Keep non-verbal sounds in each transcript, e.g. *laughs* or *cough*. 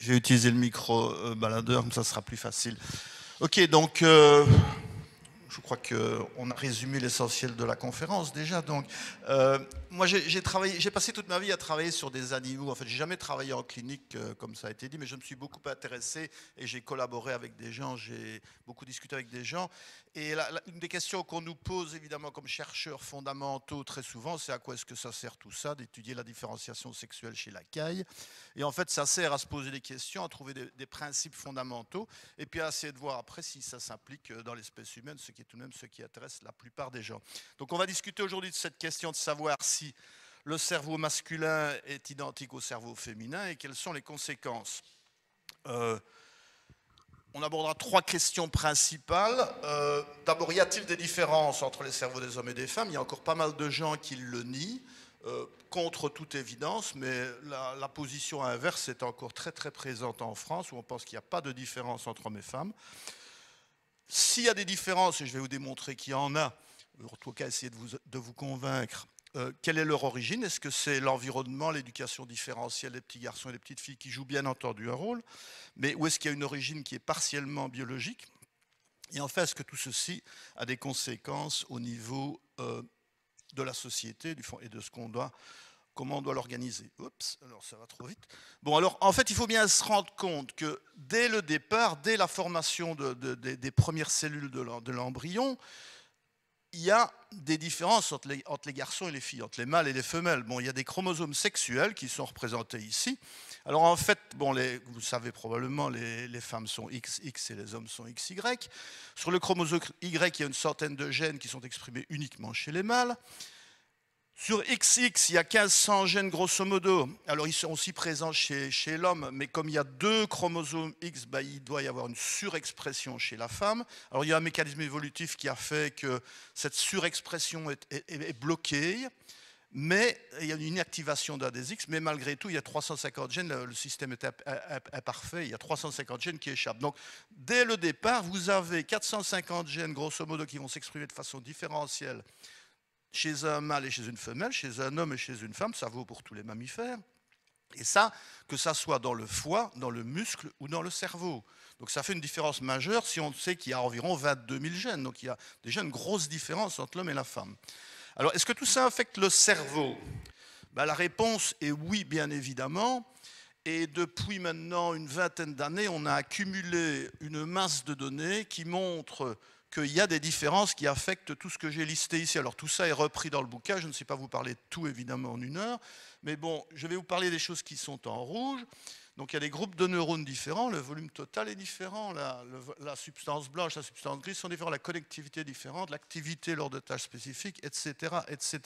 J'ai utilisé le micro euh, baladeur, comme ça sera plus facile. Ok, donc euh, je crois qu'on a résumé l'essentiel de la conférence déjà. Donc, euh, moi, j'ai travaillé, j'ai passé toute ma vie à travailler sur des animaux. En fait, j'ai jamais travaillé en clinique, euh, comme ça a été dit, mais je me suis beaucoup intéressé et j'ai collaboré avec des gens, j'ai beaucoup discuté avec des gens. Et une des questions qu'on nous pose, évidemment, comme chercheurs fondamentaux, très souvent, c'est à quoi est-ce que ça sert tout ça, d'étudier la différenciation sexuelle chez la caille. Et en fait, ça sert à se poser des questions, à trouver des, des principes fondamentaux, et puis à essayer de voir après si ça s'implique dans l'espèce humaine, ce qui est tout de même ce qui intéresse la plupart des gens. Donc on va discuter aujourd'hui de cette question de savoir si le cerveau masculin est identique au cerveau féminin et quelles sont les conséquences. Euh, on abordera trois questions principales. Euh, d'abord, y a-t-il des différences entre les cerveaux des hommes et des femmes Il y a encore pas mal de gens qui le nient, euh, contre toute évidence, mais la, la, position inverse est encore très très présente en France, où on pense qu'il n'y a pas de différence entre hommes et femmes. S'il y a des différences, et je vais vous démontrer qu'il y en a, en tout cas essayer de vous, convaincre, euh, quelle est leur origine Est-ce que c'est l'environnement, l'éducation différentielle des petits garçons et des petites filles qui jouent bien entendu un rôle Mais où est-ce qu'il y a une origine qui est partiellement biologique Et enfin, est-ce que tout ceci a des conséquences au niveau euh, de la société du fond, et de ce qu'on doit comment on doit l'organiser. Oups, alors ça va trop vite. Bon, alors en fait, il faut bien se rendre compte que dès le départ, dès la formation de, des premières cellules de l'embryon, il y a des différences entre les, entre les, garçons et les filles, entre les mâles et les femelles. Bon, il y a des chromosomes sexuels qui sont représentés ici. Alors en fait, bon, les, vous savez probablement, les, les, femmes sont XX et les hommes sont XY. Sur le chromosome Y, il y a une centaine de gènes qui sont exprimés uniquement chez les mâles. Sur XX, il y a 1500 gènes grosso modo. Alors ils sont aussi présents chez, l'homme, mais comme il y a deux chromosomes X, bah, il doit y avoir une surexpression chez la femme. Alors il y a un mécanisme évolutif qui a fait que cette surexpression est, bloquée, mais il y a une inactivation d'un des X, mais malgré tout, il y a 350 gènes, le système est imparfait, il y a 350 gènes qui échappent. Donc dès le départ, vous avez 450 gènes grosso modo qui vont s'exprimer de façon différentielle chez un mâle et chez une femelle, chez un homme et chez une femme, ça vaut pour tous les mammifères. Et ça, que ça soit dans le foie, dans le muscle ou dans le cerveau. Donc ça fait une différence majeure si on sait qu'il y a environ 22 000 gènes. Donc il y a déjà une grosse différence entre l'homme et la femme. Alors est-ce que tout ça affecte le cerveau ben, La réponse est oui, bien évidemment. Et depuis maintenant une vingtaine d'années, on a accumulé une masse de données qui montrent qu'il y a des différences qui affectent tout ce que j'ai listé ici. Alors tout ça est repris dans le bouquin, je ne sais pas vous parler de tout évidemment en une heure, mais bon, je vais vous parler des choses qui sont en rouge. Donc il y a des groupes de neurones différents, le volume total est différent, la, substance blanche, la substance grise sont différents, la connectivité est différente, l'activité lors de tâches spécifiques, etc., etc.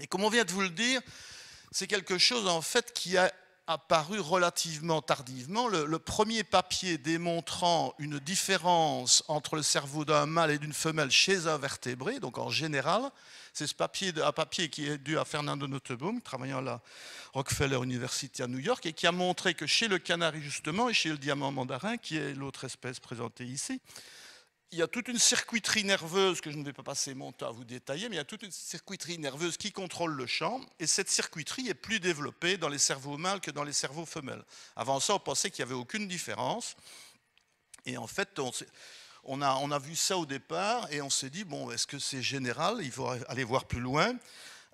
Et comme on vient de vous le dire, c'est quelque chose en fait qui a apparu relativement tardivement. Le, premier papier démontrant une différence entre le cerveau d'un mâle et d'une femelle chez un vertébré, donc en général, c'est ce papier, un papier qui est dû à Fernando Nottebohm, travaillant à la Rockefeller University à New York, et qui a montré que chez le canari justement, et chez le diamant mandarin, qui est l'autre espèce présentée ici, il y a toute une circuiterie nerveuse que je ne vais pas passer mon temps à vous détailler, mais il y a toute une circuiterie nerveuse qui contrôle le champ, et cette circuiterie est plus développée dans les cerveaux mâles que dans les cerveaux femelles. Avant ça, on pensait qu'il n'y avait aucune différence, et en fait, on, on, a, on a, vu ça au départ, et on s'est dit, bon, est-ce que c'est général Il faut aller voir plus loin.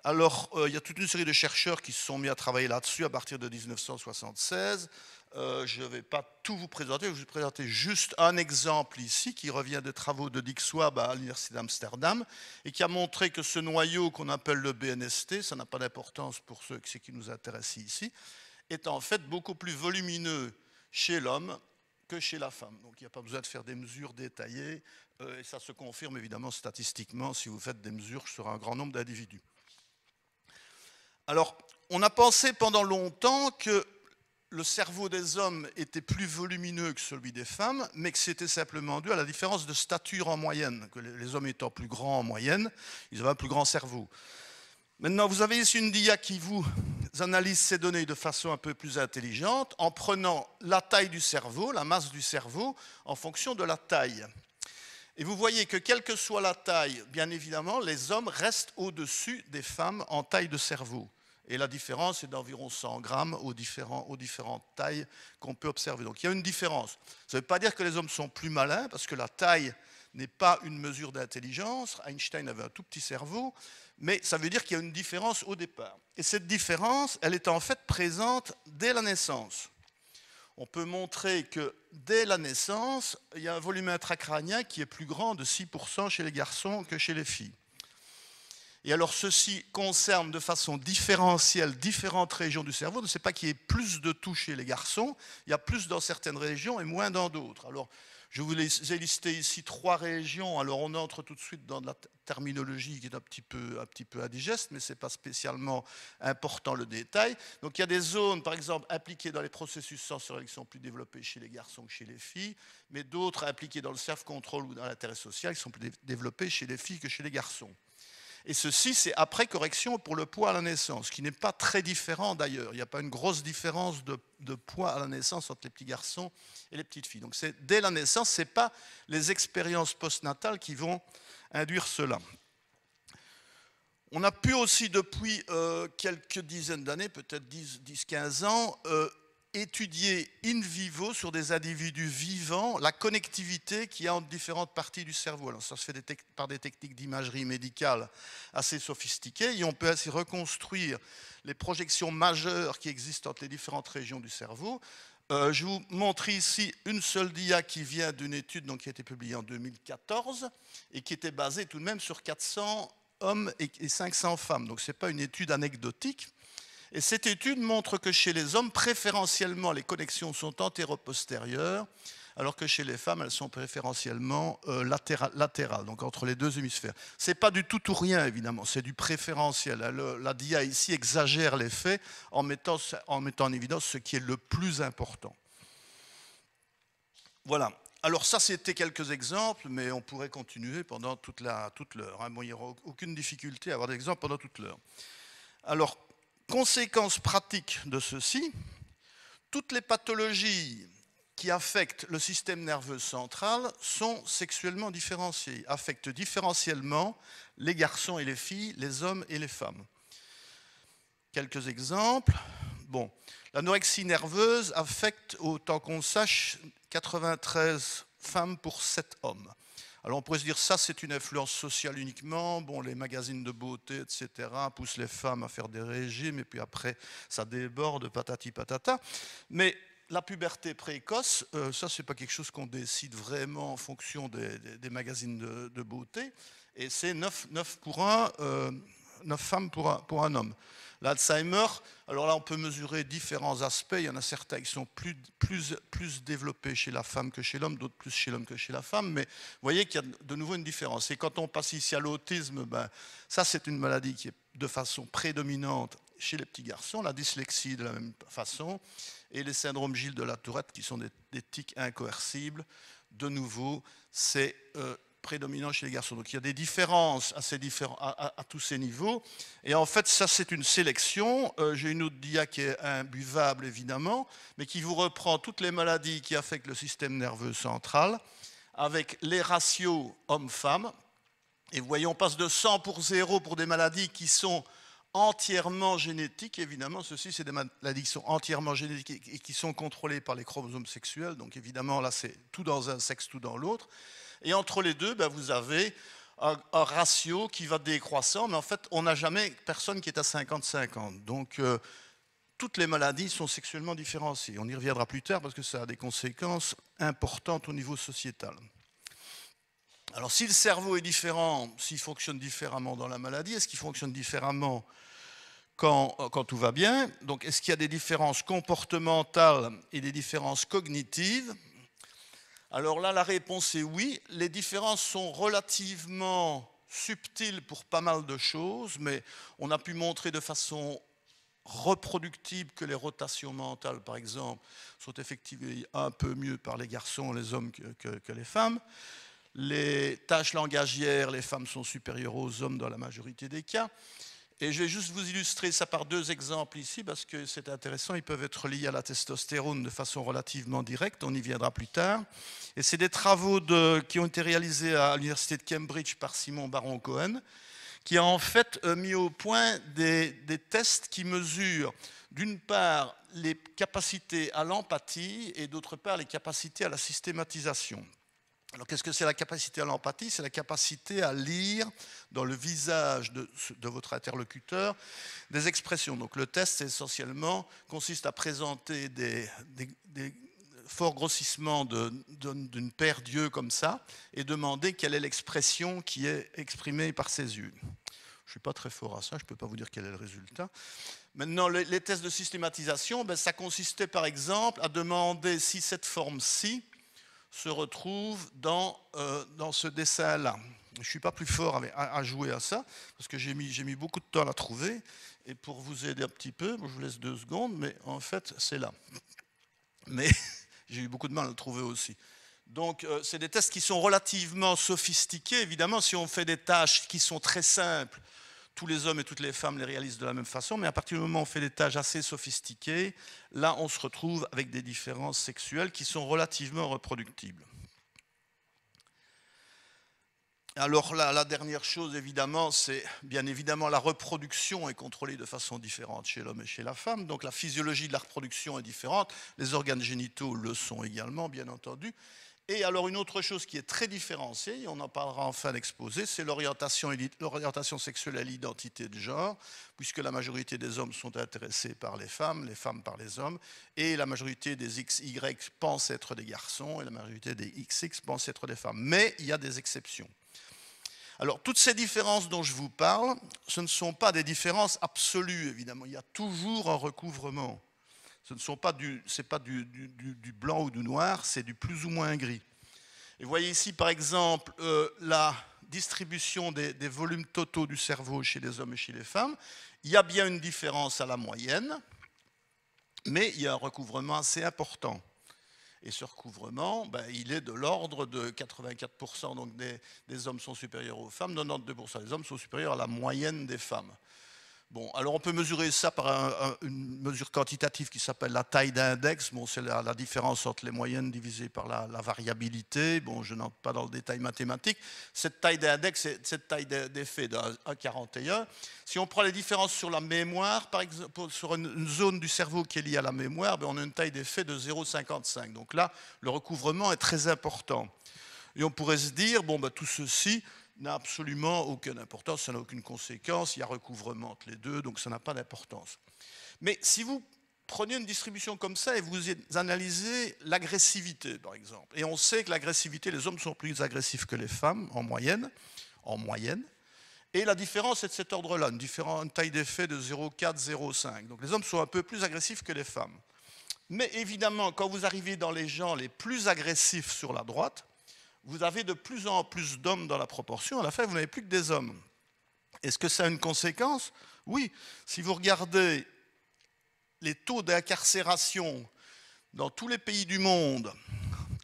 Alors, euh, il y a toute une série de chercheurs qui se sont mis à travailler là-dessus à partir de 1976. Euh, je ne vais pas tout vous présenter, je vais vous présenter juste un exemple ici qui revient des travaux de Dick Swab à l'Université d'Amsterdam et qui a montré que ce noyau qu'on appelle le BNST, ça n'a pas d'importance pour ceux, qui nous intéressent ici, est en fait beaucoup plus volumineux chez l'homme que chez la femme. Donc il n'y a pas besoin de faire des mesures détaillées euh, et ça se confirme évidemment statistiquement si vous faites des mesures sur un grand nombre d'individus. Alors, on a pensé pendant longtemps que le cerveau des hommes était plus volumineux que celui des femmes, mais que c'était simplement dû à la différence de stature en moyenne, que les hommes étant plus grands en moyenne, ils avaient un plus grand cerveau. Maintenant, vous avez ici une DIA qui vous analyse ces données de façon un peu plus intelligente, en prenant la taille du cerveau, la masse du cerveau, en fonction de la taille. Et vous voyez que quelle que soit la taille, bien évidemment, les hommes restent au-dessus des femmes en taille de cerveau. Et la différence est d'environ 100 grammes aux, aux différentes tailles qu'on peut observer. Donc il y a une différence. Ça ne veut pas dire que les hommes sont plus malins, parce que la taille n'est pas une mesure d'intelligence. Einstein avait un tout petit cerveau, mais ça veut dire qu'il y a une différence au départ. Et cette différence, elle est en fait présente dès la naissance. On peut montrer que dès la naissance, il y a un volume intracrânien qui est plus grand de 6% chez les garçons que chez les filles. Et alors ceci concerne de façon différentielle différentes régions du cerveau. Ne sait pas qu'il y ait plus de tout chez les garçons. Il y a plus dans certaines régions et moins dans d'autres. Alors je vous ai listé ici trois régions. Alors on entre tout de suite dans la terminologie qui est un petit peu, un petit peu indigeste, mais ce n'est pas spécialement important le détail. Donc il y a des zones, par exemple, impliquées dans les processus sensoriels qui sont plus développés chez les garçons que chez les filles, mais d'autres impliquées dans le self-control ou dans l'intérêt social qui sont plus développés chez les filles que chez les garçons. Et ceci, c'est après correction pour le poids à la naissance, qui n'est pas très différent d'ailleurs. Il n'y a pas une grosse différence de, poids à la naissance entre les petits garçons et les petites filles. Donc c'est dès la naissance, ce n'est pas les expériences postnatales qui vont induire cela. On a pu aussi, depuis euh, quelques dizaines d'années, peut-être 10-15 ans, euh, étudier in vivo sur des individus vivants la connectivité qu'il y a entre différentes parties du cerveau. Alors ça se fait par des techniques d'imagerie médicale assez sophistiquées et on peut ainsi reconstruire les projections majeures qui existent entre les différentes régions du cerveau. Euh, je vous montre ici une seule dia qui vient d'une étude qui a été publiée en 2014 et qui était basée tout de même sur 400 hommes et 500 femmes. Donc ce n'est pas une étude anecdotique. Et cette étude montre que chez les hommes, préférentiellement, les connexions sont antéropostérieures, alors que chez les femmes, elles sont préférentiellement euh, latérales, donc entre les deux hémisphères. Ce n'est pas du tout ou rien, évidemment, c'est du préférentiel. Hein. la DIA ici exagère les faits en mettant, en mettant en évidence ce qui est le plus important. Voilà. Alors ça, c'était quelques exemples, mais on pourrait continuer pendant toute l'heure. Toute hein. il n'y aura aucune difficulté à avoir des exemples pendant toute l'heure. Alors, Conséquence pratique de ceci, toutes les pathologies qui affectent le système nerveux central sont sexuellement différenciées, affectent différentiellement les garçons et les filles, les hommes et les femmes. Quelques exemples. Bon, l'anorexie nerveuse affecte, autant qu'on sache, 93 femmes pour 7 hommes. Alors on pourrait se dire ça c'est une influence sociale uniquement, bon les magazines de beauté, etc., poussent les femmes à faire des régimes, et puis après ça déborde, patati patata. Mais la puberté précoce, euh, ça c'est pas quelque chose qu'on décide vraiment en fonction des, magazines de, beauté, et c'est 9, pour euh, femmes pour un homme. L'Alzheimer, alors là, on peut mesurer différents aspects. Il y en a certains qui sont plus, développés chez la femme que chez l'homme, d'autres plus chez l'homme que chez la femme. Mais vous voyez qu'il y a de nouveau une différence. Et quand on passe ici à l'autisme, ben, ça, c'est une maladie qui est de façon prédominante chez les petits garçons, la dyslexie de la même façon, et les syndromes Gilles de la Tourette, qui sont des, tics incoercibles. De nouveau, c'est euh, prédominant chez les garçons. Donc il y a des différences à, à, tous ces niveaux. Et en fait, ça c'est une sélection. Euh, j'ai une autre dia qui est imbuvable évidemment, mais qui vous reprend toutes les maladies qui affectent le système nerveux central, avec les ratios hommes-femmes. Et vous voyez, on passe de 100 pour 0 pour des maladies qui sont entièrement génétiques, évidemment, ceci c'est des maladies qui sont entièrement génétiques et qui sont contrôlées par les chromosomes sexuels, donc évidemment là c'est tout dans un sexe, tout dans l'autre. Et entre les deux, ben, vous avez un, ratio qui va décroissant, mais en fait on n'a jamais personne qui est à 50-50. Donc euh, toutes les maladies sont sexuellement différenciées. On y reviendra plus tard parce que ça a des conséquences importantes au niveau sociétal. Alors si le cerveau est différent, s'il fonctionne différemment dans la maladie, est-ce qu'il fonctionne différemment quand, tout va bien Donc est-ce qu'il y a des différences comportementales et des différences cognitives Alors là, la réponse est oui. Les différences sont relativement subtiles pour pas mal de choses, mais on a pu montrer de façon reproductible que les rotations mentales, par exemple, sont effectivées un peu mieux par les garçons les hommes que les femmes les tâches langagières, les femmes sont supérieures aux hommes dans la majorité des cas. Et je vais juste vous illustrer ça par deux exemples ici, parce que c'est intéressant, ils peuvent être liés à la testostérone de façon relativement directe, on y viendra plus tard. Et c'est des travaux qui ont été réalisés à l'Université de Cambridge par Simon Baron Cohen, qui a en fait euh, mis au point des tests qui mesurent d'une part les capacités à l'empathie et d'autre part les capacités à la systématisation. Alors qu'est-ce que c'est la capacité à l'empathie C'est la capacité à lire dans le visage de, votre interlocuteur des expressions. Donc le test essentiellement consiste à présenter des, des, forts grossissements d'une paire d'yeux comme ça et demander quelle est l'expression qui est exprimée par ces yeux. Je ne suis pas très fort à ça, je ne peux pas vous dire quel est le résultat. Maintenant, les, tests de systématisation, ben, ça consistait par exemple à demander si cette forme-ci se retrouve dans, euh, dans ce dessin-là. Je ne suis pas plus fort à, jouer à ça, parce que j'ai mis, mis beaucoup de temps à la trouver. Et pour vous aider un petit peu, je vous laisse deux secondes, mais en fait, c'est là. Mais *laughs* j'ai eu beaucoup de mal à le trouver aussi. Donc, euh, c'est des tests qui sont relativement sophistiqués, évidemment, si on fait des tâches qui sont très simples tous les hommes et toutes les femmes les réalisent de la même façon, mais à partir du moment où on fait des tâches assez sophistiquées, là on se retrouve avec des différences sexuelles qui sont relativement reproductibles. Alors là, la dernière chose, évidemment, c'est bien évidemment la reproduction est contrôlée de façon différente chez l'homme et chez la femme. Donc la physiologie de la reproduction est différente. Les organes génitaux le sont également, bien entendu. Et alors une autre chose qui est très différenciée, et on en parlera en fin d'exposé, c'est l'orientation, sexuelle et l'identité de genre, puisque la majorité des hommes sont intéressés par les femmes, les femmes par les hommes, et la majorité des XY pensent être des garçons, et la majorité des XX pensent être des femmes. Mais il y a des exceptions. Alors, toutes ces différences dont je vous parle, ce ne sont pas des différences absolues, évidemment. Il y a toujours un recouvrement. Ce ne sont pas du, pas du, blanc ou du noir, c'est du plus ou moins gris. Et vous voyez ici, par exemple, euh, la distribution des, volumes totaux du cerveau chez les hommes et chez les femmes. Il y a bien une différence à la moyenne, mais il y a un recouvrement assez important. Et ce recouvrement, ben, il est de l'ordre de 84%, donc des, des hommes sont supérieurs aux femmes, 92% des hommes sont supérieurs à la moyenne des femmes alors on peut mesurer ça par une mesure quantitative qui s'appelle la taille d'index. Bon, c'est la, différence entre les moyennes divisées par la, variabilité. Bon, je n'entre pas dans le détail mathématique. Cette taille d'index, cette taille d'effet de 1,41. Si on prend les différences sur la mémoire, par exemple, sur une, zone du cerveau qui est liée à la mémoire, ben, on a une taille d'effet de 0,55. Donc là, le recouvrement est très important. Et on pourrait se dire, bon, ben, tout ceci, n'a absolument aucune importance, ça n'a aucune conséquence, il y a recouvrement entre les deux, donc ça n'a pas d'importance. Mais si vous prenez une distribution comme ça et vous analysez l'agressivité, par exemple, et on sait que l'agressivité, les hommes sont plus agressifs que les femmes, en moyenne, en moyenne, et la différence est de cet ordre-là, une, une, taille d'effet de 0,4, 0,5. Donc les hommes sont un peu plus agressifs que les femmes. Mais évidemment, quand vous arrivez dans les gens les plus agressifs sur la droite, vous avez de plus en plus d'hommes dans la proportion, à la fin, vous n'avez plus que des hommes. Est-ce que ça a une conséquence Oui, si vous regardez les taux d'incarcération dans tous les pays du monde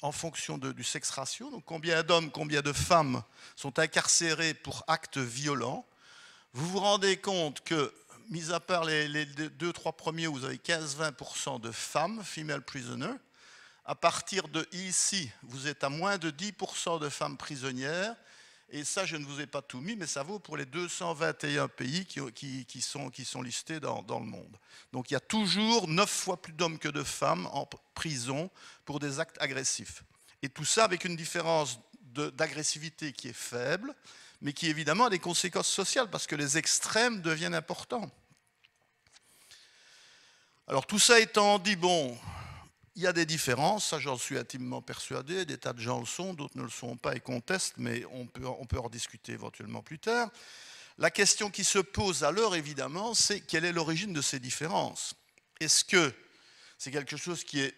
en fonction du sexe ratio, donc combien d'hommes, combien de femmes sont incarcérés pour actes violents, vous vous rendez compte que, mis à part les, les deux, trois premiers vous avez 15-20% de femmes, female prisoners, à partir de ici, vous êtes à moins de 10% de femmes prisonnières. Et ça, je ne vous ai pas tout mis, mais ça vaut pour les 221 pays qui, sont, listés dans, dans, le monde. Donc il y a toujours 9 fois plus d'hommes que de femmes en prison pour des actes agressifs. Et tout ça avec une différence d'agressivité qui est faible, mais qui évidemment a des conséquences sociales, parce que les extrêmes deviennent importants. Alors tout ça étant dit, bon, il y a des différences, ça j'en suis intimement persuadé, des tas de gens le sont, d'autres ne le sont pas et contestent, mais on peut, on peut en discuter éventuellement plus tard. La question qui se pose alors, évidemment, c'est quelle est l'origine de ces différences Est-ce que c'est quelque chose qui est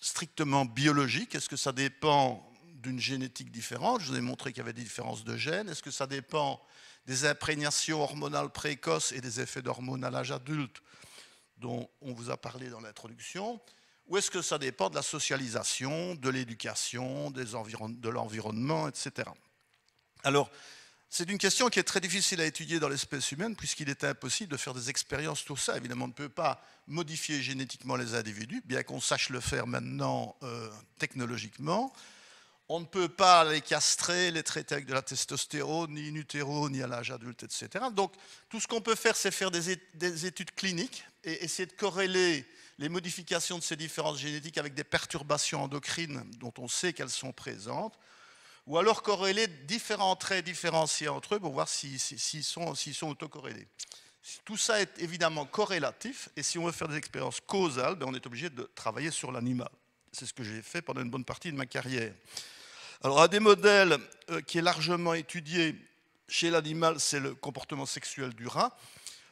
strictement biologique Est-ce que ça dépend d'une génétique différente Je vous ai montré qu'il y avait des différences de gènes. Est-ce que ça dépend des imprégnations hormonales précoces et des effets d'hormones à l'âge adulte dont on vous a parlé dans l'introduction ou est-ce que ça dépend de la socialisation, de l'éducation, de l'environnement, etc. Alors, c'est une question qui est très difficile à étudier dans l'espèce humaine, puisqu'il est impossible de faire des expériences tout ça. Évidemment, on ne peut pas modifier génétiquement les individus, bien qu'on sache le faire maintenant euh, technologiquement. On ne peut pas les castrer, les traiter avec de la testostérone, ni in utero, ni à l'âge adulte, etc. Donc, tout ce qu'on peut faire, c'est faire des études cliniques et essayer de corréler les modifications de ces différences génétiques avec des perturbations endocrines dont on sait qu'elles sont présentes, ou alors corréler différents traits différenciés entre eux pour voir s'ils sont, autocorrélés. Tout ça est évidemment corrélatif, et si on veut faire des expériences causales, ben, on est obligé de travailler sur l'animal. C'est ce que j'ai fait pendant une bonne partie de ma carrière. Alors, un des modèles euh, qui est largement étudié chez l'animal, c'est le comportement sexuel du rat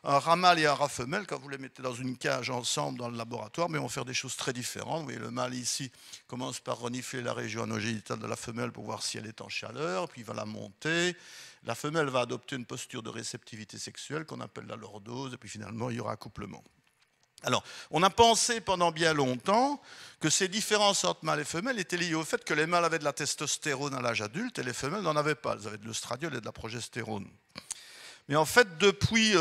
un ramal et un rat femelle, quand vous les mettez dans une cage ensemble dans le laboratoire, mais vont faire des choses très différentes. Vous le mâle ici commence par renifler la région anogénitale de la femelle pour voir si elle est en chaleur, puis il va la monter. La femelle va adopter une posture de réceptivité sexuelle qu'on appelle la lordose, et puis finalement, il y aura accouplement. Alors, on a pensé pendant bien longtemps que ces différences entre mâles et femelles étaient liées au fait que les mâles avaient de la testostérone à l'âge adulte et les femelles n'en avaient pas. Elles avaient de l'ostradiol et de la progestérone. Mais en fait, depuis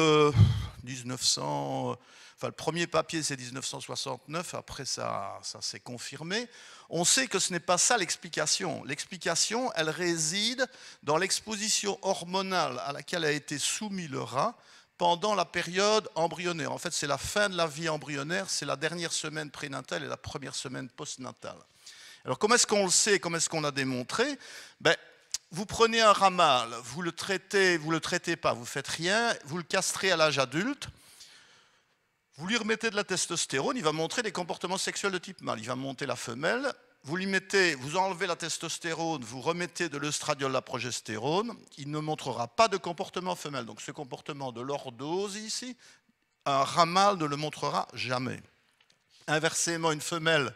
1900, euh, enfin le premier papier c'est 1969, après ça, ça s'est confirmé, on sait que ce n'est pas ça l'explication. L'explication, elle réside dans l'exposition hormonale à laquelle a été soumis le rat pendant la période embryonnaire. En fait, c'est la fin de la vie embryonnaire, c'est la dernière semaine prénatale et la première semaine postnatale. Alors, comment est-ce qu'on le sait Comment est-ce qu'on a démontré ben, vous prenez un ramal, vous le traitez, vous le traitez pas, vous faites rien, vous le castrez à l'âge adulte, vous lui remettez de la testostérone, il va montrer des comportements sexuels de type mâle. Il va monter la femelle, vous lui mettez, vous enlevez la testostérone, vous remettez de l'œstradiol, la progestérone, il ne montrera pas de comportement femelle. Donc ce comportement de l'ordose ici, un ramal ne le montrera jamais. Inversement, une femelle,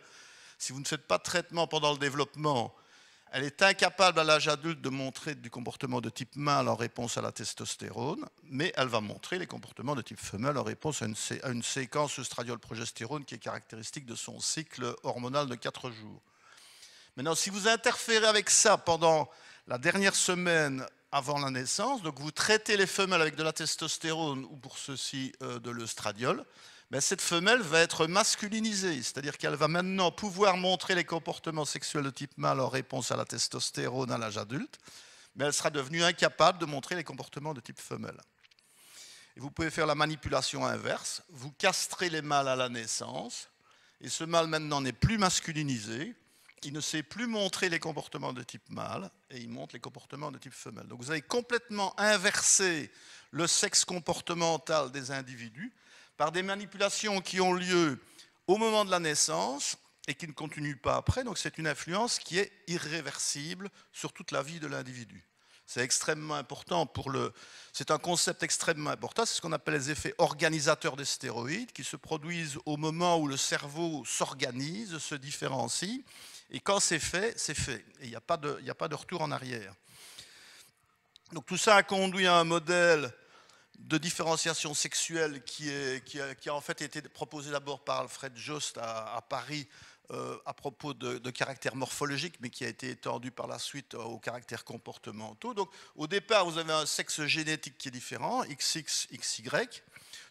si vous ne faites pas de traitement pendant le développement, elle est incapable à l'âge adulte de montrer du comportement de type mâle en réponse à la testostérone, mais elle va montrer les comportements de type femelle en réponse à une, séquence de stradiol séquence progestérone qui est caractéristique de son cycle hormonal de 4 jours. Maintenant, si vous interférez avec ça pendant la dernière semaine avant la naissance, donc vous traitez les femelles avec de la testostérone ou pour ceci ci euh, de l'œstradiol, ben, cette femelle va être masculinisée, c'est-à-dire qu'elle va maintenant pouvoir montrer les comportements sexuels de type mâle en réponse à la testostérone à l'âge adulte, mais elle sera devenue incapable de montrer les comportements de type femelle. vous pouvez faire la manipulation inverse, vous castrez les mâles à la naissance, et ce mâle maintenant n'est plus masculinisé, il ne sait plus montrer les comportements de type mâle et il montre les comportements de type femelle. Donc vous avez complètement inversé le sexe comportemental des individus par des manipulations qui ont lieu au moment de la naissance et qui ne continuent pas après. Donc c'est une influence qui est irréversible sur toute la vie de l'individu. C'est extrêmement important pour le. C'est un concept extrêmement important. C'est ce qu'on appelle les effets organisateurs des stéroïdes, qui se produisent au moment où le cerveau s'organise, se différencie. Et quand c'est fait, c'est fait. Et il n'y a, a, pas de retour en arrière. Donc tout ça a conduit à un modèle de différenciation sexuelle qui, est, qui, a, en fait été proposée d'abord par Alfred Jost à, Paris euh, à propos de, de, caractères morphologiques, mais qui a été étendue par la suite euh, aux caractères comportementaux. Donc au départ, vous avez un sexe génétique qui est différent, XX, XY.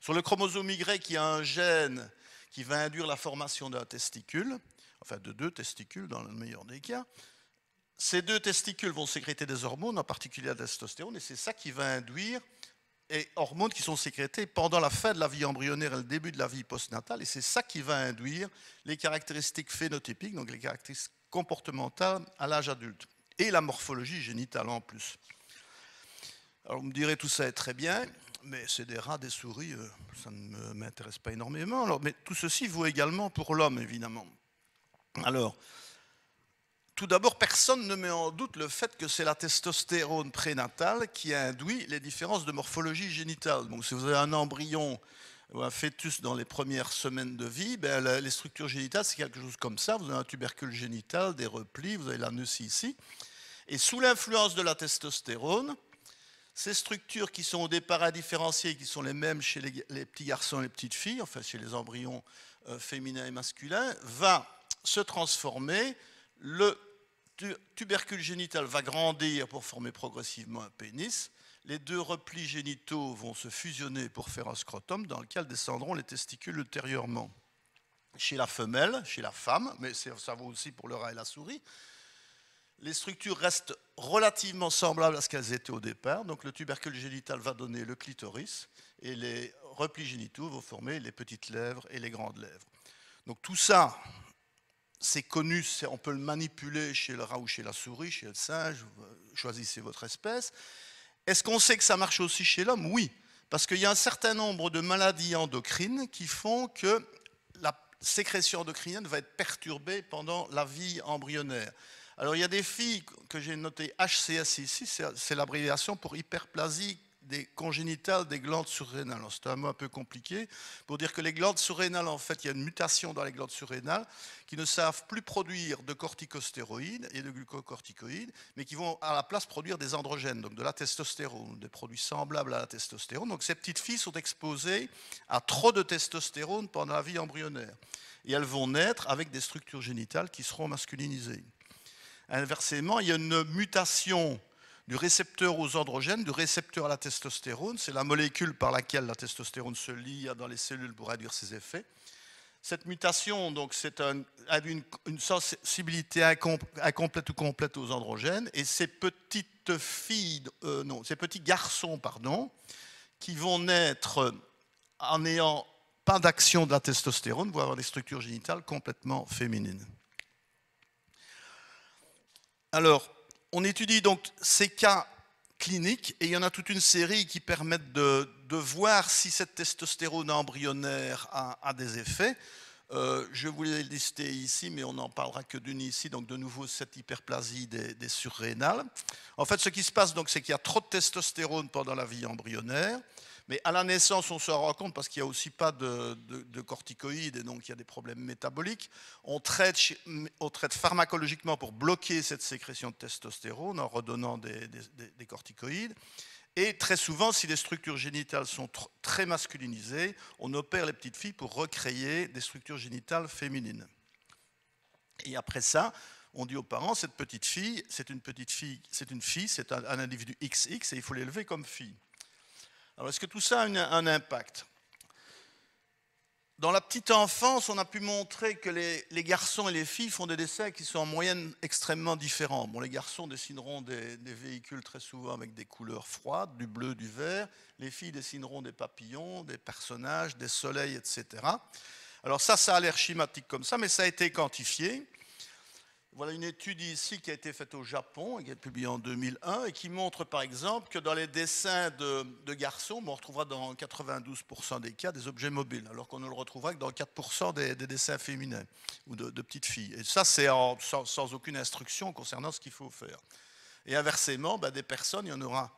Sur le chromosome Y, il y a un gène qui va induire la formation d'un testicule, enfin de deux testicules dans le meilleur des cas. Ces deux testicules vont sécréter des hormones, en particulier la testostérone, et c'est ça qui va induire et hormones qui sont sécrétées pendant la fin de la vie embryonnaire et le début de la vie postnatale. Et c'est ça qui va induire les caractéristiques phénotypiques, donc les caractéristiques comportementales à l'âge adulte. Et la morphologie génitale en plus. Alors vous me direz tout ça est très bien, mais c'est des rats, des souris, euh, ça ne m'intéresse pas énormément. Alors, mais tout ceci vaut également pour l'homme, évidemment. Alors, tout d'abord, personne ne met en doute le fait que c'est la testostérone prénatale qui induit les différences de morphologie génitale. Donc si vous avez un embryon ou un fœtus dans les premières semaines de vie, ben, les structures génitales, c'est quelque chose comme ça. Vous avez un tubercule génital, des replis, vous avez la l'anus ici. Et sous l'influence de la testostérone, ces structures qui sont au départ indifférenciées, qui sont les mêmes chez les, petits garçons et les petites filles, enfin chez les embryons euh, féminins et masculins, va se transformer le le tubercule génital va grandir pour former progressivement un pénis. Les deux replis génitaux vont se fusionner pour faire un scrotum dans lequel descendront les testicules ultérieurement. Chez la femelle, chez la femme, mais ça vaut aussi pour le rat et la souris, les structures restent relativement semblables à ce qu'elles étaient au départ. Donc le tubercule génital va donner le clitoris et les replis génitaux vont former les petites lèvres et les grandes lèvres. Donc tout ça, c'est connu, on peut le manipuler chez le rat ou chez la souris, chez le singe, euh, choisissez votre espèce. Est-ce qu'on sait que ça marche aussi chez l'homme Oui, parce qu'il y a un certain nombre de maladies endocrines qui font que la sécrétion endocrinienne va être perturbée pendant la vie embryonnaire. Alors il y a des filles que j'ai notées HCS ici, c'est l'abréviation pour hyperplasie des congénitales des glandes surrénales. C'est un mot un peu compliqué pour dire que les glandes surrénales, en fait, il y a une mutation dans les glandes surrénales qui ne savent plus produire de corticostéroïdes et de glucocorticoïdes, mais qui vont à la place produire des androgènes, donc de la testostérone, des produits semblables à la testostérone. Donc ces petites filles sont exposées à trop de testostérone pendant la vie embryonnaire. Et elles vont naître avec des structures génitales qui seront masculinisées. Inversement, il y a une mutation du récepteur aux androgènes, du récepteur à la testostérone. C'est la molécule par laquelle la testostérone se lie dans les cellules pour réduire ses effets. Cette mutation donc, c'est a une, sensibilité incomplète ou complète aux androgènes. Et ces petites filles, euh, non, ces petits garçons, pardon, qui vont naître en n'ayant pas d'action de la testostérone, vont avoir des structures génitales complètement féminines. Alors, on étudie donc ces cas cliniques et il y en a toute une série qui permettent de, voir si cette testostérone embryonnaire a, des effets. Euh, je voulais lister ici, mais on n'en parlera que d'une ici, donc de nouveau cette hyperplasie des, des surrénales. En fait, ce qui se passe, donc, c'est qu'il y a trop de testostérone pendant la vie embryonnaire. Mais à la naissance, on se rend compte, parce qu'il n'y a aussi pas de, corticoïdes et donc il y a des problèmes métaboliques, on traite, pharmacologiquement pour bloquer cette sécrétion de testostérone en redonnant des, corticoïdes. Et très souvent, si les structures génitales sont très masculinisées, on opère les petites filles pour recréer des structures génitales féminines. Et après ça, on dit aux parents, cette petite fille, c'est une petite fille, c'est une fille, c'est un, individu XX et il faut l'élever comme fille. Alors, est-ce que tout ça a un impact Dans la petite enfance, on a pu montrer que les, garçons et les filles font des dessins qui sont en moyenne extrêmement différents. Bon, les garçons dessineront des, des véhicules très souvent avec des couleurs froides, du bleu, du vert. Les filles dessineront des papillons, des personnages, des soleils, etc. Alors ça, ça a l'air schématique comme ça, mais ça a été quantifié. Voilà une étude ici qui a été faite au Japon, et qui a été publiée en 2001, et qui montre par exemple que dans les dessins de, garçons, on retrouvera dans 92% des cas des objets mobiles, alors qu'on ne le retrouvera que dans 4% des, dessins féminins ou de, petites filles. Et ça, c'est sans, aucune instruction concernant ce qu'il faut faire. Et inversement, bah, des personnes, il y en aura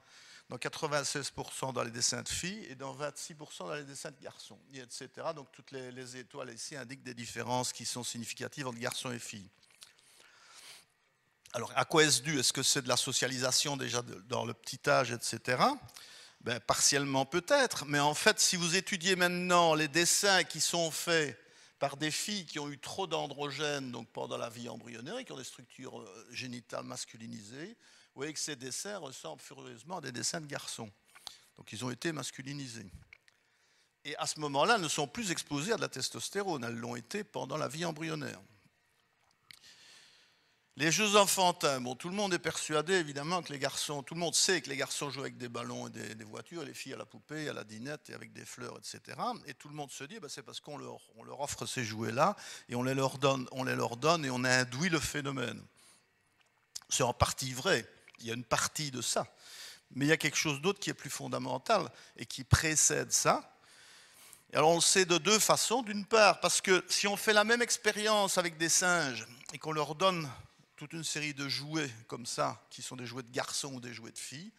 dans 96% dans les dessins de filles et dans 26% dans les dessins de garçons, etc. Donc toutes les étoiles ici indiquent des différences qui sont significatives entre garçons et filles. Alors, à quoi est-ce dû Est-ce que c'est de la socialisation déjà dans le petit âge, etc. Ben, partiellement peut-être, mais en fait, si vous étudiez maintenant les dessins qui sont faits par des filles qui ont eu trop d'androgènes donc pendant la vie embryonnaire et qui ont des structures euh, génitales masculinisées, vous voyez que ces dessins ressemblent furieusement à des dessins de garçons. Donc ils ont été masculinisés. Et à ce moment-là, elles ne sont plus exposées à de la testostérone, elles l'ont été pendant la vie embryonnaire. Les jeux enfantins, bon, tout le monde est persuadé évidemment que les garçons, tout le monde sait que les garçons jouent avec des ballons et des, voitures, les filles à la poupée, à la dinette et avec des fleurs, etc. Et tout le monde se dit, bah, c'est parce qu'on leur, leur, offre ces jouets-là et on les leur donne, on les leur donne et on induit le phénomène. C'est en partie vrai. Il y a une partie de ça. Mais il y a quelque chose d'autre qui est plus fondamental et qui précède ça. alors on le sait de deux façons. D'une part, parce que si on fait la même expérience avec des singes et qu'on leur donne toute une série de jouets comme ça, qui sont des jouets de garçons ou des jouets de filles,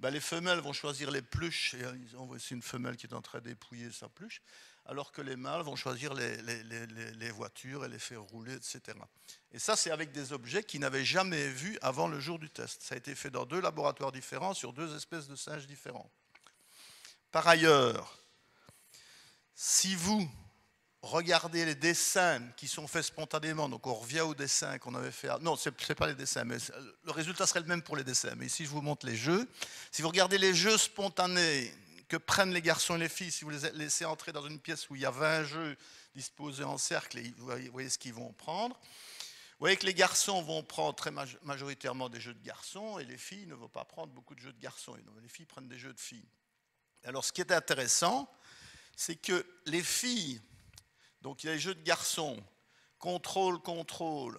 ben, les femelles vont choisir les pluches, et euh, on voit ici une femelle qui est en train d'épouiller sa pluche, alors que les mâles vont choisir les, les voitures et les faire rouler, etc. Et ça, c'est avec des objets qu'ils n'avaient jamais vus avant le jour du test. Ça a été fait dans deux laboratoires différents, sur deux espèces de singes différents. Par ailleurs, si vous regardez les dessins qui sont faits spontanément, donc on revient aux dessins qu'on avait fait. Non, ce n'est pas les dessins, mais le résultat serait le même pour les dessins. Mais ici, je vous montre les jeux. Si vous regardez les jeux spontanés que prennent les garçons et les filles, si vous les laissez entrer dans une pièce où il y a 20 jeux disposés en cercle, et vous voyez ce qu'ils vont prendre. Vous voyez que les garçons vont prendre très majoritairement des jeux de garçons et les filles ne vont pas prendre beaucoup de jeux de garçons. Les filles prennent des jeux de filles. Alors ce qui est intéressant, c'est que les filles donc il y a les jeux de garçons, contrôle, contrôle,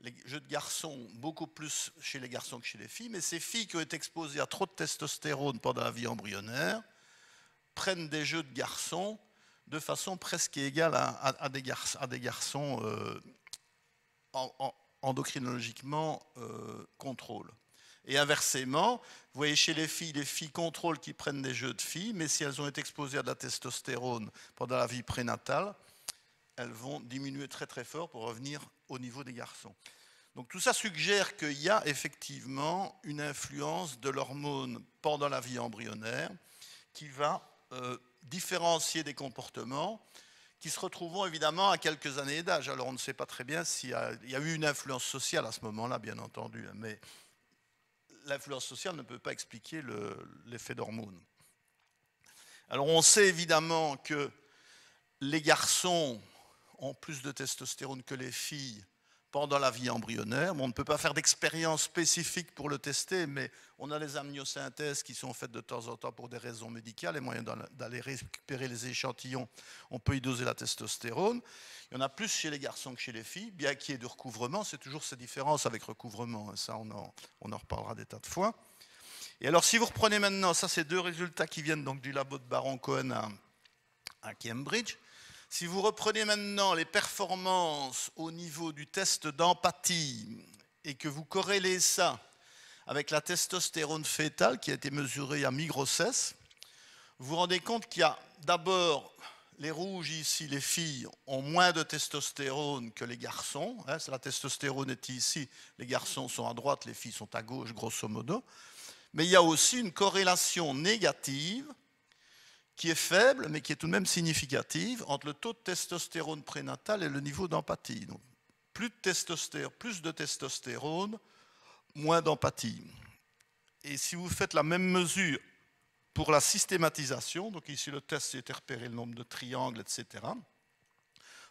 les jeux de garçons, beaucoup plus chez les garçons que chez les filles, mais ces filles qui ont été exposées à trop de testostérone pendant la vie embryonnaire prennent des jeux de garçons de façon presque égale à, des, garçons, euh, endocrinologiquement euh, contrôle. Et inversement, vous voyez chez les filles, les filles contrôlent qui prennent des jeux de filles, mais si elles ont été exposées à de la testostérone pendant la vie prénatale, elles vont diminuer très très fort pour revenir au niveau des garçons. Donc tout ça suggère qu'il y a effectivement une influence de l'hormone pendant la vie embryonnaire qui va euh, différencier des comportements qui se retrouveront évidemment à quelques années d'âge. Alors on ne sait pas très bien s'il y, a eu une influence sociale à ce moment-là, bien entendu, hein, mais l'influence sociale ne peut pas expliquer l'effet d'hormone. Alors on sait évidemment que les garçons ont plus de testostérone que les filles pendant la vie embryonnaire. on ne peut pas faire d'expérience spécifique pour le tester, mais on a les amniosynthèses qui sont faites de temps en temps pour des raisons médicales, et moyens d'aller récupérer les échantillons, on peut y doser la testostérone. Il y en a plus chez les garçons que chez les filles, bien qu'il y ait du recouvrement, c'est toujours ces différences avec recouvrement, hein, ça on en, on en reparlera des tas de fois. Et alors si vous reprenez maintenant, ça c'est deux résultats qui viennent donc du labo de Baron Cohen à Cambridge, si vous reprenez maintenant les performances au niveau du test d'empathie et que vous corrélez ça avec la testostérone fétale qui a été mesurée à mi-grossesse, vous vous rendez compte qu'il y a d'abord les rouges ici, les filles, ont moins de testostérone que les garçons. Hein, la testostérone est ici, les garçons sont à droite, les filles sont à gauche, grosso modo. Mais il y a aussi une corrélation négative qui est faible, mais qui est tout de même significative, entre le taux de testostérone prénatal et le niveau d'empathie. plus de, testostérone, plus de testostérone, moins d'empathie. Et si vous faites la même mesure pour la systématisation, donc ici le test c'était repéré le nombre de triangles, etc.,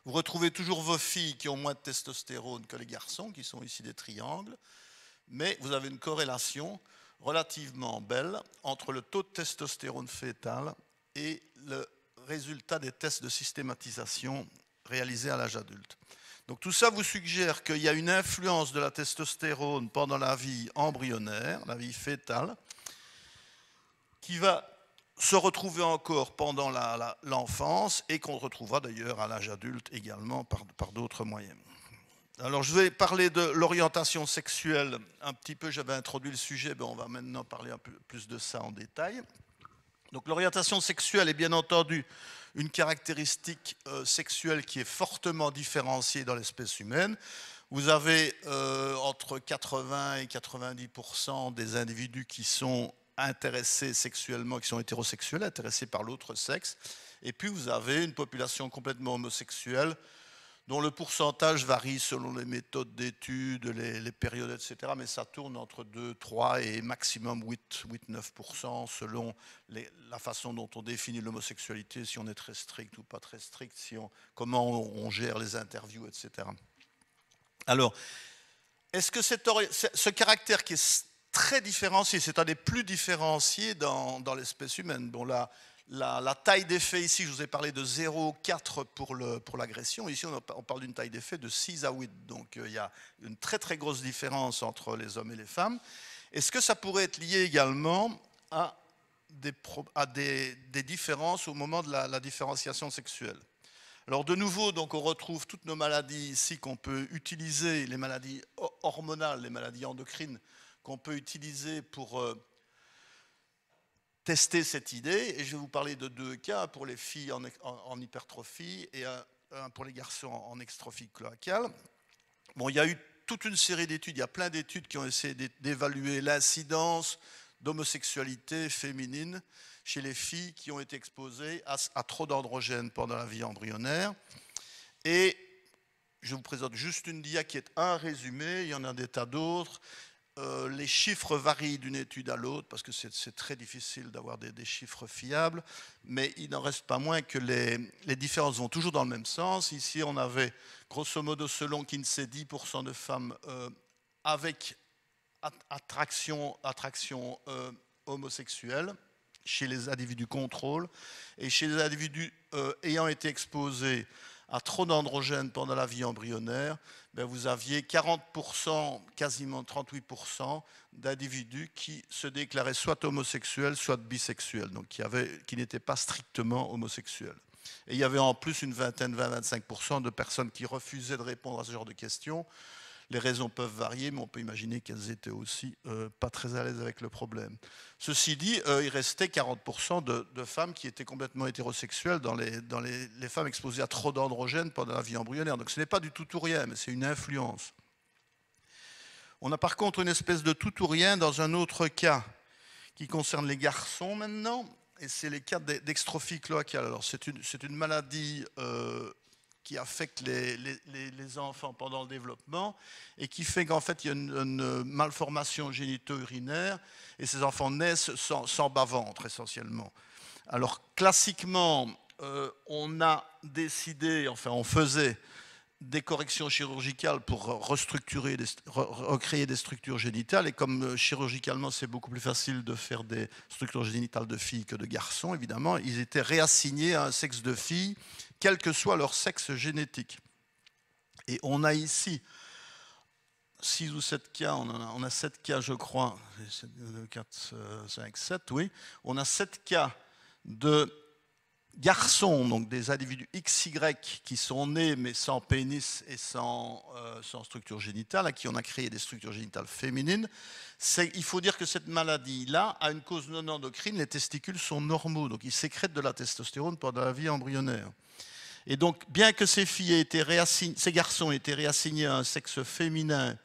vous retrouvez toujours vos filles qui ont moins de testostérone que les garçons, qui sont ici des triangles, mais vous avez une corrélation relativement belle entre le taux de testostérone fœtal et le résultat des tests de systématisation réalisés à l'âge adulte. Donc tout ça vous suggère qu'il y a une influence de la testostérone pendant la vie embryonnaire, la vie fétale, qui va se retrouver encore pendant l'enfance et qu'on retrouvera d'ailleurs à l'âge adulte également par, par d'autres moyens. Alors je vais parler de l'orientation sexuelle un petit peu, j'avais introduit le sujet, mais on va maintenant parler un peu plus de ça en détail. Donc l'orientation sexuelle est bien entendu une caractéristique euh, sexuelle qui est fortement différenciée dans l'espèce humaine. Vous avez euh, entre 80 et 90% des individus qui sont intéressés sexuellement, qui sont hétérosexuels, intéressés par l'autre sexe. Et puis vous avez une population complètement homosexuelle dont le pourcentage varie selon les méthodes d'études, les, périodes, etc. Mais ça tourne entre 2, 3 et maximum 8, 8 9% selon la façon dont on définit l'homosexualité, si on est très strict ou pas très strict, si on, comment on, gère les interviews, etc. Alors, est-ce que ce caractère qui est très différencié, c'est un des plus différenciés dans, l'espèce humaine. là, la, taille d'effet, ici, je vous ai parlé de 0,4 pour l'agression. ici, on, parle d'une taille d'effet de 6 à 8. Donc, euh, il y a une très, très grosse différence entre les hommes et les femmes. Est-ce que ça pourrait être lié également à des, différences au moment de la, différenciation sexuelle alors de nouveau, donc on retrouve toutes nos maladies ici qu'on peut utiliser, les maladies hormonales, les maladies endocrines qu'on peut utiliser pour euh, tester cette idée et je vais vous parler de deux cas pour les filles en, hypertrophie et un, pour les garçons en, extrophie cloacale. Bon, il y a eu toute une série d'études, il y a plein d'études qui ont essayé d'évaluer l'incidence d'homosexualité féminine chez les filles qui ont été exposées à, à trop d'androgènes pendant la vie embryonnaire. Et je vous présente juste une dia qui est un résumé, il y en a des tas d'autres. Euh, les chiffres varient d'une étude à l'autre parce que c'est très difficile d'avoir des, chiffres fiables, mais il n'en reste pas moins que les, différences vont toujours dans le même sens. Ici, on avait grosso modo selon Kinsey 10% de femmes euh, avec attraction, attraction euh, homosexuelle chez les individus contrôle et chez les individus ayant été exposés à trop d'androgènes pendant la vie embryonnaire, ben, vous aviez 40%, quasiment 38% d'individus qui se déclaraient soit homosexuels, soit bisexuels, donc qui, qui n'étaient pas strictement homosexuels. Et il y avait en plus une vingtaine, 20-25% de personnes qui refusaient de répondre à ce genre de questions les raisons peuvent varier, mais on peut imaginer qu'elles étaient aussi euh, pas très à l'aise avec le problème. Ceci dit, euh, il restait 40% de, femmes qui étaient complètement hétérosexuelles dans les, dans les, femmes exposées à trop d'androgènes pendant la vie embryonnaire. Donc ce n'est pas du tout ou rien, mais c'est une influence. On a par contre une espèce de tout ou rien dans un autre cas qui concerne les garçons maintenant, et c'est les cas d'extrophie cloacale. Alors c'est une, maladie euh, qui affecte les, enfants pendant le développement et qui fait qu'en fait il y a une, malformation génito-urinaire et ces enfants naissent sans, bas-ventre essentiellement. Alors classiquement, euh, on a décidé, enfin on faisait des corrections chirurgicales pour restructurer, recréer des structures génitales. Et comme euh, chirurgicalement, c'est beaucoup plus facile de faire des structures génitales de filles que de garçons, évidemment, ils étaient réassignés à un sexe de fille quel que soit leur sexe génétique. Et on a ici 6 ou 7 cas, on, a, on 7 cas je crois, 4, 5, 7, oui, on a 7 cas de garçons, donc des individus XY qui sont nés mais sans pénis et sans, euh, sans structure génitale, à qui on a créé des structures génitales féminines, il faut dire que cette maladie-là a une cause non endocrine, les testicules sont normaux, donc ils sécrètent de la testostérone pendant la vie embryonnaire. Et donc, bien que ces, filles ces garçons aient été réassignés à un sexe féminin,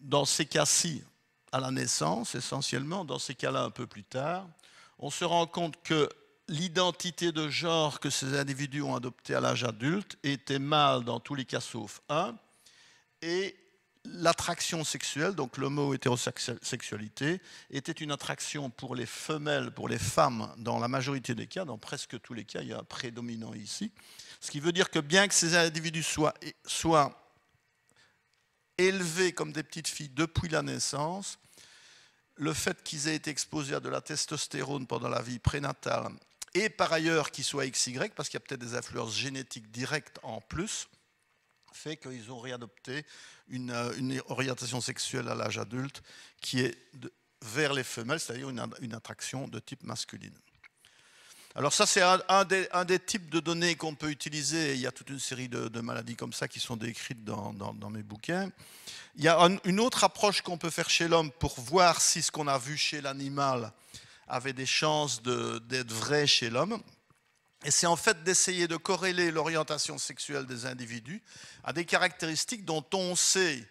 dans ces cas-ci, à la naissance essentiellement, dans ces cas-là un peu plus tard, on se rend compte que l'identité de genre que ces individus ont adoptée à l'âge adulte était mâle dans tous les cas sauf un, et l'attraction sexuelle, donc le mot hétérosexualité, était une attraction pour les femelles, pour les femmes, dans la majorité des cas, dans presque tous les cas, il y a un prédominant ici. Ce qui veut dire que bien que ces individus soient, soient élevés comme des petites filles depuis la naissance, le fait qu'ils aient été exposés à de la testostérone pendant la vie prénatale et par ailleurs qu'ils soient XY, parce qu'il y a peut-être des influences génétiques directes en plus, fait qu'ils ont réadopté euh, une, orientation sexuelle à l'âge adulte qui est vers les femelles, c'est-à-dire une, attraction de type masculine. Alors ça, c'est un, des, types de données qu'on peut utiliser. Il y a toute une série de, maladies comme ça qui sont décrites dans, mes bouquins. Il y a une autre approche qu'on peut faire chez l'homme pour voir si ce qu'on a vu chez l'animal avait des chances d'être vrai chez l'homme. Et c'est en fait d'essayer de corréler l'orientation sexuelle des individus à des caractéristiques dont on sait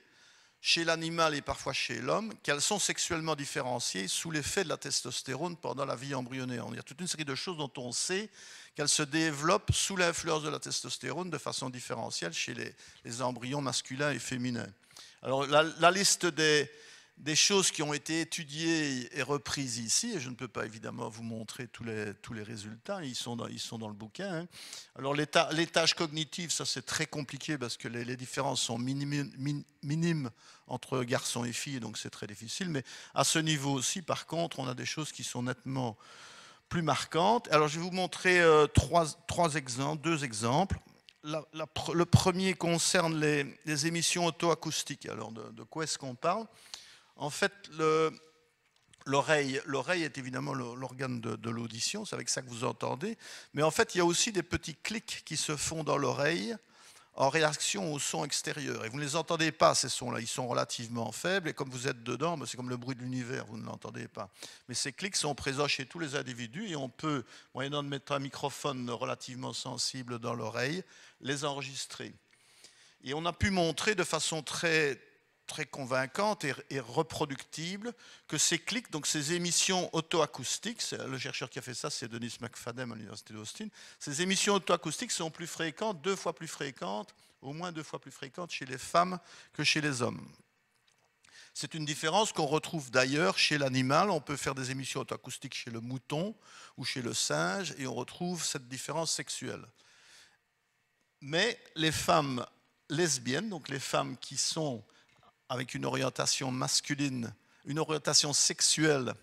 chez l'animal et parfois chez l'homme qu'elles sont sexuellement différenciées sous l'effet de la testostérone pendant la vie embryonnaire. Il y a toute une série de choses dont on sait qu'elles se développent sous l'influence de la testostérone de façon différentielle chez les, embryons masculins et féminins. Alors la liste des, des choses qui ont été étudiées et reprises ici, et je ne peux pas évidemment vous montrer tous les, tous les résultats, ils sont dans, ils sont dans le bouquin. Hein. Alors les, tâches cognitives, ça c'est très compliqué parce que les, différences sont minimes, minimes, entre garçons et filles, donc c'est très difficile, mais à ce niveau aussi, par contre, on a des choses qui sont nettement plus marquantes. Alors je vais vous montrer euh, trois, trois exemples, deux exemples. le premier concerne les, émissions auto-acoustiques. Alors de, de quoi est-ce qu'on parle en fait, l'oreille, l'oreille est évidemment l'organe de, l'audition, c'est avec ça que vous entendez, mais en fait, il y a aussi des petits clics qui se font dans l'oreille en réaction au son extérieur. Et vous ne les entendez pas, ces sons-là, ils sont relativement faibles, et comme vous êtes dedans, ben, c'est comme le bruit de l'univers, vous ne l'entendez pas. Mais ces clics sont présents chez tous les individus, et on peut, moyennant de mettre un microphone relativement sensible dans l'oreille, les enregistrer. Et on a pu montrer de façon très, très convaincante et, reproductible que ces clics, donc ces émissions autoacoustiques, le chercheur qui a fait ça c'est Denis McFadden à l'université d'Austin, ces émissions autoacoustiques sont plus fréquentes, deux fois plus fréquentes, au moins deux fois plus fréquentes chez les femmes que chez les hommes. C'est une différence qu'on retrouve d'ailleurs chez l'animal. On peut faire des émissions autoacoustiques chez le mouton ou chez le singe et on retrouve cette différence sexuelle. Mais les femmes lesbiennes, donc les femmes qui sont avec une orientation masculine, une orientation sexuelle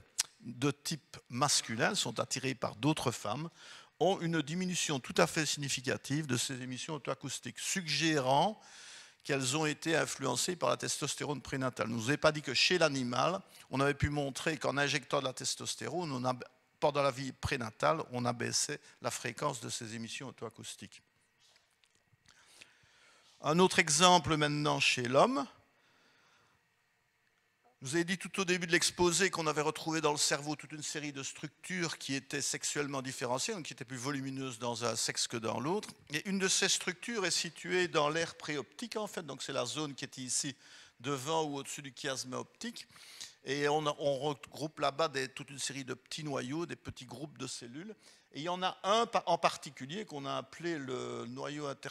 de type masculin, sont attirées par d'autres femmes, ont une diminution tout à fait significative de ces émissions autoacoustiques, suggérant qu'elles ont été influencées par la testostérone prénatale. ne Nous ai pas dit que chez l'animal, on avait pu montrer qu'en injectant de la testostérone, pendant la vie prénatale, on abaissait la fréquence de ces émissions autoacoustiques. Un autre exemple maintenant chez l'homme, vous ai dit tout au début de l'exposé qu'on avait retrouvé dans le cerveau toute une série de structures qui étaient sexuellement différenciées, donc qui étaient plus volumineuses dans un sexe que dans l'autre. Et une de ces structures est située dans l'aire préoptique, en fait, donc c'est la zone qui est ici devant ou au-dessus du chiasme optique. Et on, on regroupe là-bas toute une série de petits noyaux, des petits groupes de cellules. Et il y en a un en particulier qu'on a appelé le noyau inter,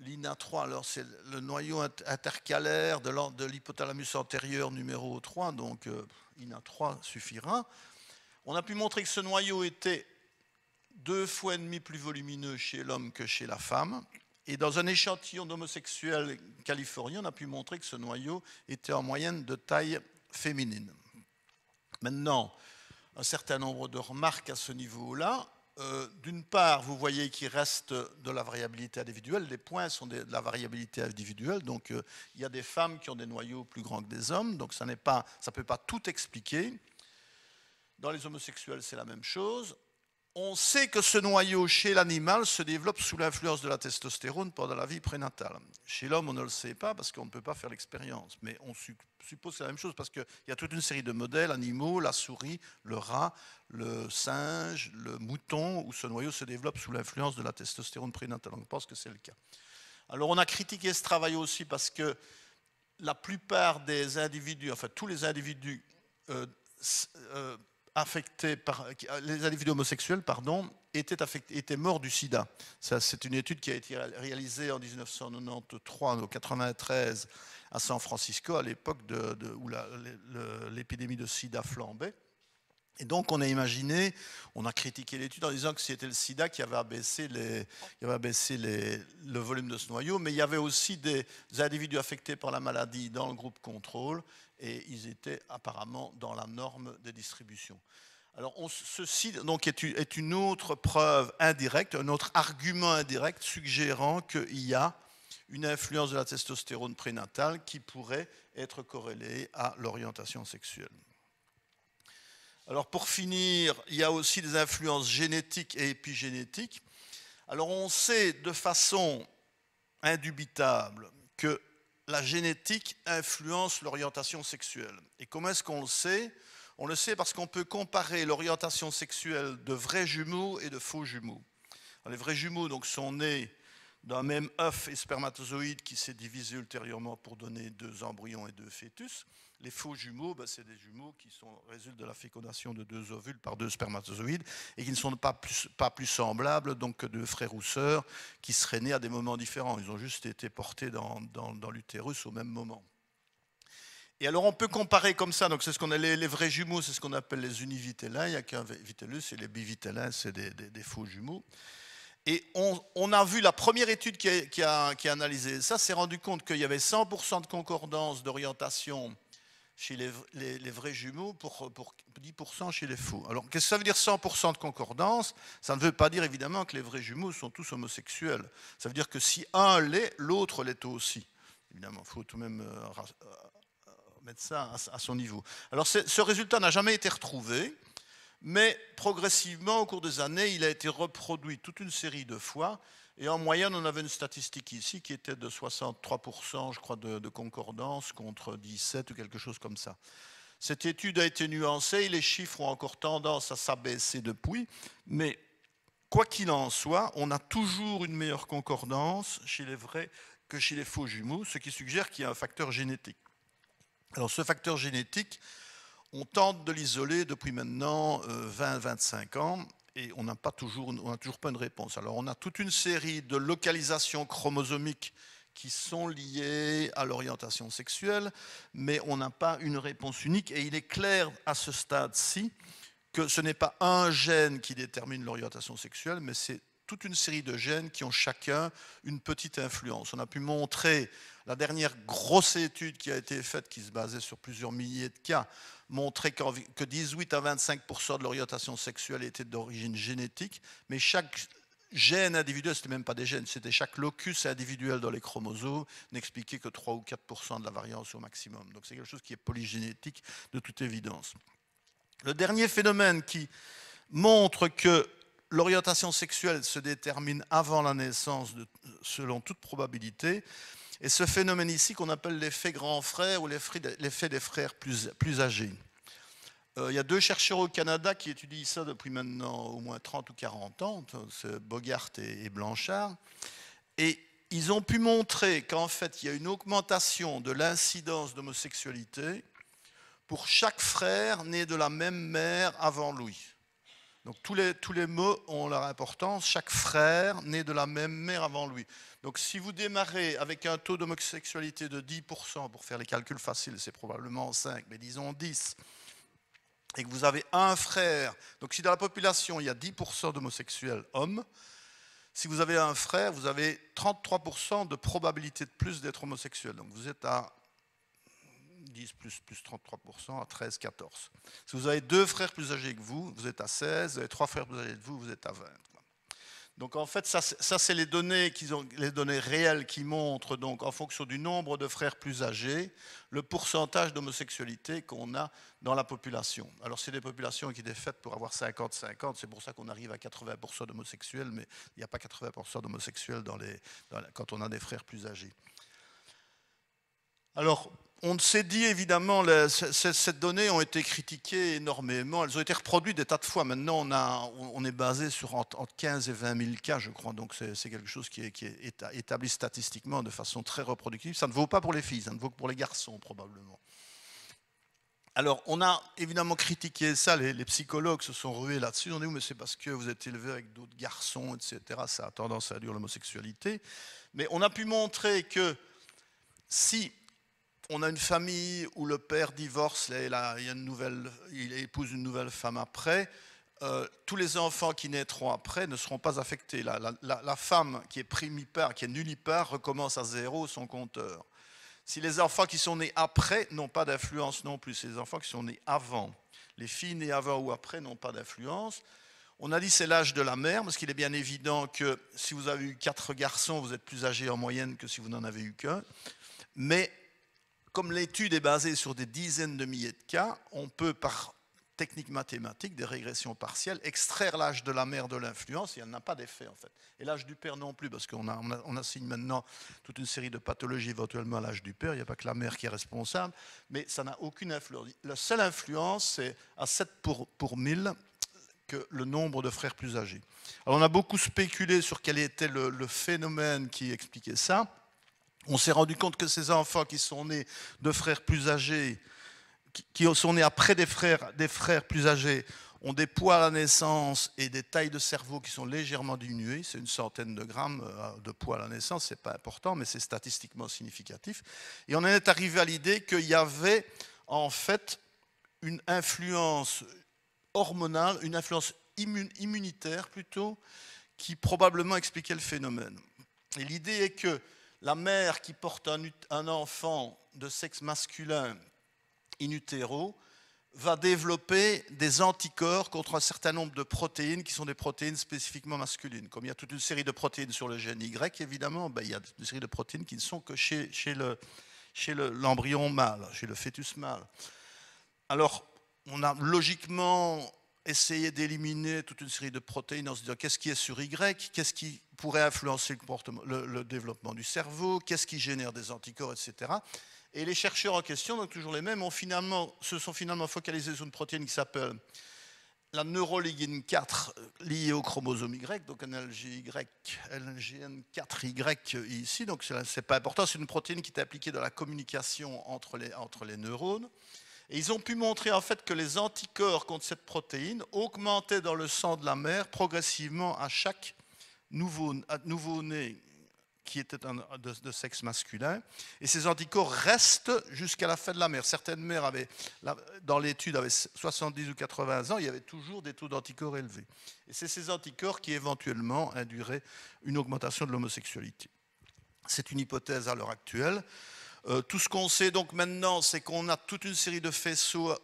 L'INA 3, alors c'est le noyau intercalaire de l'hypothalamus antérieur numéro 3, donc euh, lina 3 suffira. On a pu montrer que ce noyau était deux fois et demi plus volumineux chez l'homme que chez la femme. Et dans un échantillon d'homosexuels californiens, on a pu montrer que ce noyau était en moyenne de taille féminine. Maintenant, un certain nombre de remarques à ce niveau-là. Euh, d'une part, vous voyez qu'il reste de la variabilité individuelle. Les points sont de la variabilité individuelle. Donc, euh, il y a des femmes qui ont des noyaux plus grands que des hommes. Donc, ça ne peut pas tout expliquer. Dans les homosexuels, c'est la même chose on sait que ce noyau chez l'animal se développe sous l'influence de la testostérone pendant la vie prénatale. Chez l'homme, on ne le sait pas parce qu'on ne peut pas faire l'expérience, mais on suppose que c'est la même chose parce qu'il y a toute une série de modèles animaux, la souris, le rat, le singe, le mouton, où ce noyau se développe sous l'influence de la testostérone prénatale. On pense que c'est le cas. Alors on a critiqué ce travail aussi parce que la plupart des individus, enfin tous les individus, euh, euh, affectés par euh, les individus homosexuels, pardon, étaient, étaient morts du sida. c'est une étude qui a été réalisée en 1993 au 93 à San Francisco, à l'époque de, où l'épidémie de sida flambait. Et donc on a imaginé, on a critiqué l'étude en disant que c'était le sida qui avait abaissé, les, avait le volume de ce noyau, mais il y avait aussi des individus affectés par la maladie dans le groupe contrôle et ils étaient apparemment dans la norme des distributions. Alors on, ceci donc est, est une autre preuve indirecte, un autre argument indirect suggérant qu'il y a une influence de la testostérone prénatale qui pourrait être corrélée à l'orientation sexuelle. Alors pour finir, il y a aussi des influences génétiques et épigénétiques. Alors on sait de façon indubitable que la génétique influence l'orientation sexuelle. Et comment est-ce qu'on le sait On le sait parce qu'on peut comparer l'orientation sexuelle de vrais jumeaux et de faux jumeaux. les vrais jumeaux donc, sont nés d'un même œuf et spermatozoïde qui s'est divisé ultérieurement pour donner deux embryons et deux fœtus. Les faux jumeaux, ben, c'est des jumeaux qui sont, résultent de la fécondation de deux ovules par deux spermatozoïdes et qui ne sont pas plus, semblables donc, que deux frères ou sœurs qui seraient nés à des moments différents. Ils ont juste été portés dans, l'utérus au même moment. Et alors on peut comparer comme ça, donc c'est ce qu'on a les, vrais jumeaux, c'est ce qu'on appelle les univitellins, il n'y a qu'un vitellus, et les bivitellins, c'est des, faux jumeaux. Et on, a vu la première étude qui a, qui a analysé ça, s'est rendu compte qu'il y avait 100% de concordance d'orientation chez les, vrais jumeaux pour, 10% chez les faux. Alors qu'est-ce que ça veut dire 100% de concordance Ça ne veut pas dire évidemment que les vrais jumeaux sont tous homosexuels. Ça veut dire que si un l'est, l'autre l'est aussi. Évidemment, il faut tout de même euh, euh, mettre ça à, son niveau. Alors ce résultat n'a jamais été retrouvé, mais progressivement, au cours des années, il a été reproduit toute une série de fois et en moyenne, on avait une statistique ici qui était de 63%, je crois, de, concordance contre 17 ou quelque chose comme ça. Cette étude a été nuancée les chiffres ont encore tendance à s'abaisser depuis, mais quoi qu'il en soit, on a toujours une meilleure concordance chez les vrais que chez les faux jumeaux, ce qui suggère qu'il y a un facteur génétique. Alors ce facteur génétique, on tente de l'isoler depuis maintenant 20-25 euh, ans et on n'a pas toujours, on toujours pas une réponse. Alors on a toute une série de localisations chromosomiques qui sont liées à l'orientation sexuelle, mais on n'a pas une réponse unique. Et il est clair à ce stade-ci que ce n'est pas un gène qui détermine l'orientation sexuelle, mais c'est toute une série de gènes qui ont chacun une petite influence. On a pu montrer la dernière grosse étude qui a été faite, qui se basait sur plusieurs milliers de cas, montrait que 18 à 25 de l'orientation sexuelle était d'origine génétique, mais chaque gène individuel, c'était même pas des gènes, c'était chaque locus individuel dans les chromosomes, n'expliquait que 3 ou 4 de la variance au maximum. Donc c'est quelque chose qui est polygénétique de toute évidence. Le dernier phénomène qui montre que l'orientation sexuelle se détermine avant la naissance selon toute probabilité, et ce phénomène ici qu'on appelle l'effet grand frère ou l'effet des frères plus, âgés. Euh, il y a deux chercheurs au Canada qui étudient ça depuis maintenant au moins 30 ou 40 ans, Bogart et Blanchard. Et ils ont pu montrer qu'en fait, il y a une augmentation de l'incidence d'homosexualité pour chaque frère né de la même mère avant lui. Donc tous les, tous les mots ont leur importance, chaque frère né de la même mère avant lui. Donc si vous démarrez avec un taux d'homosexualité de 10%, pour faire les calculs faciles, c'est probablement 5, mais disons 10, et que vous avez un frère, donc si dans la population il y a 10% d'homosexuels hommes, si vous avez un frère, vous avez 33% de probabilité de plus d'être homosexuel. Donc vous êtes à 10 plus, 33%, à 13, 14. Si vous avez deux frères plus âgés que vous, vous êtes à 16, vous avez trois frères plus âgés que vous, vous êtes à 20. Donc en fait, ça, c'est les données, qu'ils ont, les données réelles qui montrent, donc en fonction du nombre de frères plus âgés, le pourcentage d'homosexualité qu'on a dans la population. Alors c'est des populations qui étaient faites pour avoir 50-50, c'est pour ça qu'on arrive à 80% d'homosexuels, mais il n'y a pas 80% d'homosexuels quand on a des frères plus âgés. Alors, on s'est dit évidemment, ces, cette donnée ont été critiquées énormément, elles ont été reproduites des tas de fois. Maintenant, on, on est basé sur entre, 15 et 20 000 cas, je crois, donc c'est quelque chose qui est, établi statistiquement de façon très reproductive. Ça ne vaut pas pour les filles, ça ne vaut que pour les garçons probablement. Alors, on a évidemment critiqué ça, les, psychologues se sont rués là-dessus, on dit, mais c'est parce que vous êtes élevé avec d'autres garçons, etc., ça a tendance à induire l'homosexualité. Mais on a pu montrer que si on a une famille où le père divorce et il, épouse une nouvelle femme après. Euh, tous les enfants qui naîtront après ne seront pas affectés. La, femme qui est primipare, qui est nullipare, recommence à zéro son compteur. Si les enfants qui sont nés après n'ont pas d'influence non plus, c'est les enfants qui sont nés avant. Les filles nées avant ou après n'ont pas d'influence. On a dit c'est l'âge de la mère, parce qu'il est bien évident que si vous avez eu quatre garçons, vous êtes plus âgé en moyenne que si vous n'en avez eu qu'un. Mais comme l'étude est basée sur des dizaines de milliers de cas, on peut par technique mathématique, des régressions partielles, extraire l'âge de la mère de l'influence et elle a pas d'effet en fait. Et l'âge du père non plus, parce qu'on assigne maintenant toute une série de pathologies éventuellement à l'âge du père, il n'y a pas que la mère qui est responsable, mais ça n'a aucune influence. La seule influence, c'est à 7 pour, pour 1000 que le nombre de frères plus âgés. Alors on a beaucoup spéculé sur quel était le phénomène qui expliquait ça. On s'est rendu compte que ces enfants qui sont nés de frères plus âgés, qui sont nés après des frères, des frères plus âgés, ont des poids à la naissance et des tailles de cerveau qui sont légèrement diminuées, c'est une centaine de grammes euh, de poids à la naissance, Ce n'est pas important, mais c'est statistiquement significatif. Et on en est arrivé à l'idée qu'il y avait en fait une influence hormonale, une influence immunitaire plutôt, qui probablement expliquait le phénomène. Et l'idée est que la mère qui porte un, enfant de sexe masculin in utero va développer des anticorps contre un certain nombre de protéines qui sont des protéines spécifiquement masculines. Comme il y a toute une série de protéines sur le gène Y, évidemment, ben, il y a une série de protéines qui ne sont que chez, l'embryon le, chez mâle, chez le fœtus mâle. Alors, on a logiquement essayer d'éliminer toute une série de protéines en se disant qu'est-ce qui est sur Y, qu'est-ce qui pourrait influencer le, développement du cerveau, qu'est-ce qui génère des anticorps, etc. Et les chercheurs en question, donc toujours les mêmes, ont finalement, se sont finalement focalisés sur une protéine qui s'appelle la neuroligine 4 euh, liée au chromosome Y, donc un LGN4Y ici, donc ce n'est pas important, c'est une protéine qui est appliquée dans la communication entre les neurones ils ont pu montrer en fait que les anticorps contre cette protéine augmentaient dans le sang de la mère progressivement à chaque nouveau-né qui était de, de, sexe masculin. Et ces anticorps restent jusqu'à la fin de la mère. Certaines mères, avaient, dans l'étude, avaient 70 ou 80 ans, il y avait toujours des taux d'anticorps élevés. Et c'est ces anticorps qui éventuellement induiraient une augmentation de l'homosexualité. C'est une hypothèse à l'heure actuelle. Euh, tout ce qu'on sait donc maintenant, c'est qu'on a toute une série de faisceaux,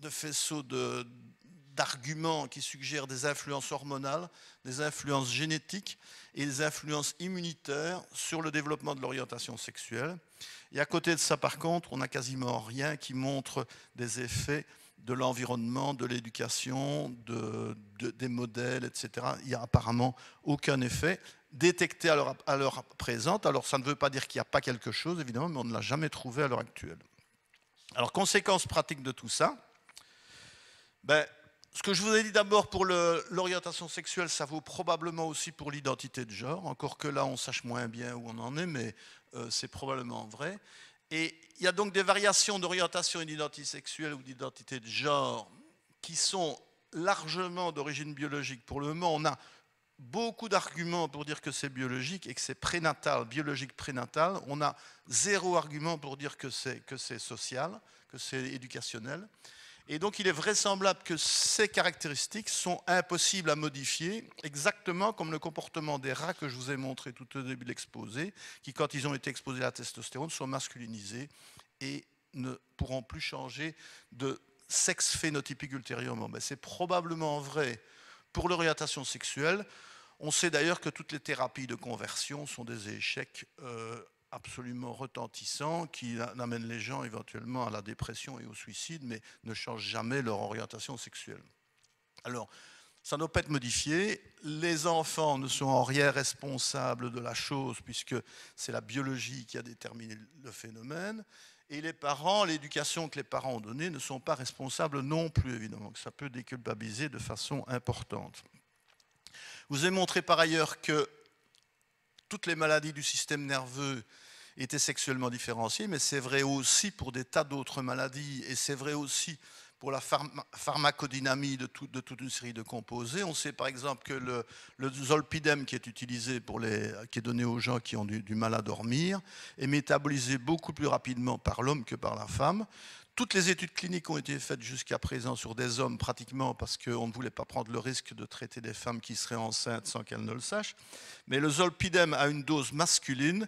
de faisceaux d'arguments qui suggèrent des influences hormonales, des influences génétiques et des influences immunitaires sur le développement de l'orientation sexuelle. Et à côté de ça, par contre, on n'a quasiment rien qui montre des effets de l'environnement, de l'éducation, des modèles, etc. Il n'y a apparemment aucun effet détecté à l'heure, présente. Alors ça ne veut pas dire qu'il n'y a pas quelque chose, évidemment, mais on ne l'a jamais trouvé à l'heure actuelle. Alors conséquences pratiques de tout ça, ben, ce que je vous ai dit d'abord pour l'orientation sexuelle, ça vaut probablement aussi pour l'identité de genre, encore que là on sache moins bien où on en est, mais euh, c'est probablement vrai. Et il y a donc des variations d'orientation et d'identité sexuelle ou d'identité de genre qui sont largement d'origine biologique. Pour le moment, on a beaucoup d'arguments pour dire que c'est biologique et que c'est prénatal, biologique prénatal. On a zéro argument pour dire que c'est social, que c'est éducationnel. Et donc il est vraisemblable que ces caractéristiques sont impossibles à modifier, exactement comme le comportement des rats que je vous ai montré tout au début de l'exposé, qui quand ils ont été exposés à la testostérone sont masculinisés et ne pourront plus changer de sexe phénotypique ultérieurement. Mais c'est probablement vrai pour l'orientation sexuelle, on sait d'ailleurs que toutes les thérapies de conversion sont des échecs euh, absolument retentissants qui amènent les gens éventuellement à la dépression et au suicide, mais ne changent jamais leur orientation sexuelle. Alors, ça ne pas être modifié. Les enfants ne sont en rien responsables de la chose, puisque c'est la biologie qui a déterminé le phénomène. Et les parents, l'éducation que les parents ont donnée ne sont pas responsables non plus, évidemment. Ça peut déculpabiliser de façon importante. Vous ai montré par ailleurs que toutes les maladies du système nerveux étaient sexuellement différenciées, mais c'est vrai aussi pour des tas d'autres maladies, et c'est vrai aussi pour la pharmacodynamie de, toute une série de composés. On sait par exemple que le, zolpidem qui est donné aux gens qui ont du, mal à dormir est métabolisé beaucoup plus rapidement par l'homme que par la femme. Toutes les études cliniques ont été faites jusqu'à présent sur des hommes pratiquement parce qu'on ne voulait pas prendre le risque de traiter des femmes qui seraient enceintes sans qu'elles ne le sachent. Mais le zolpidem à une dose masculine,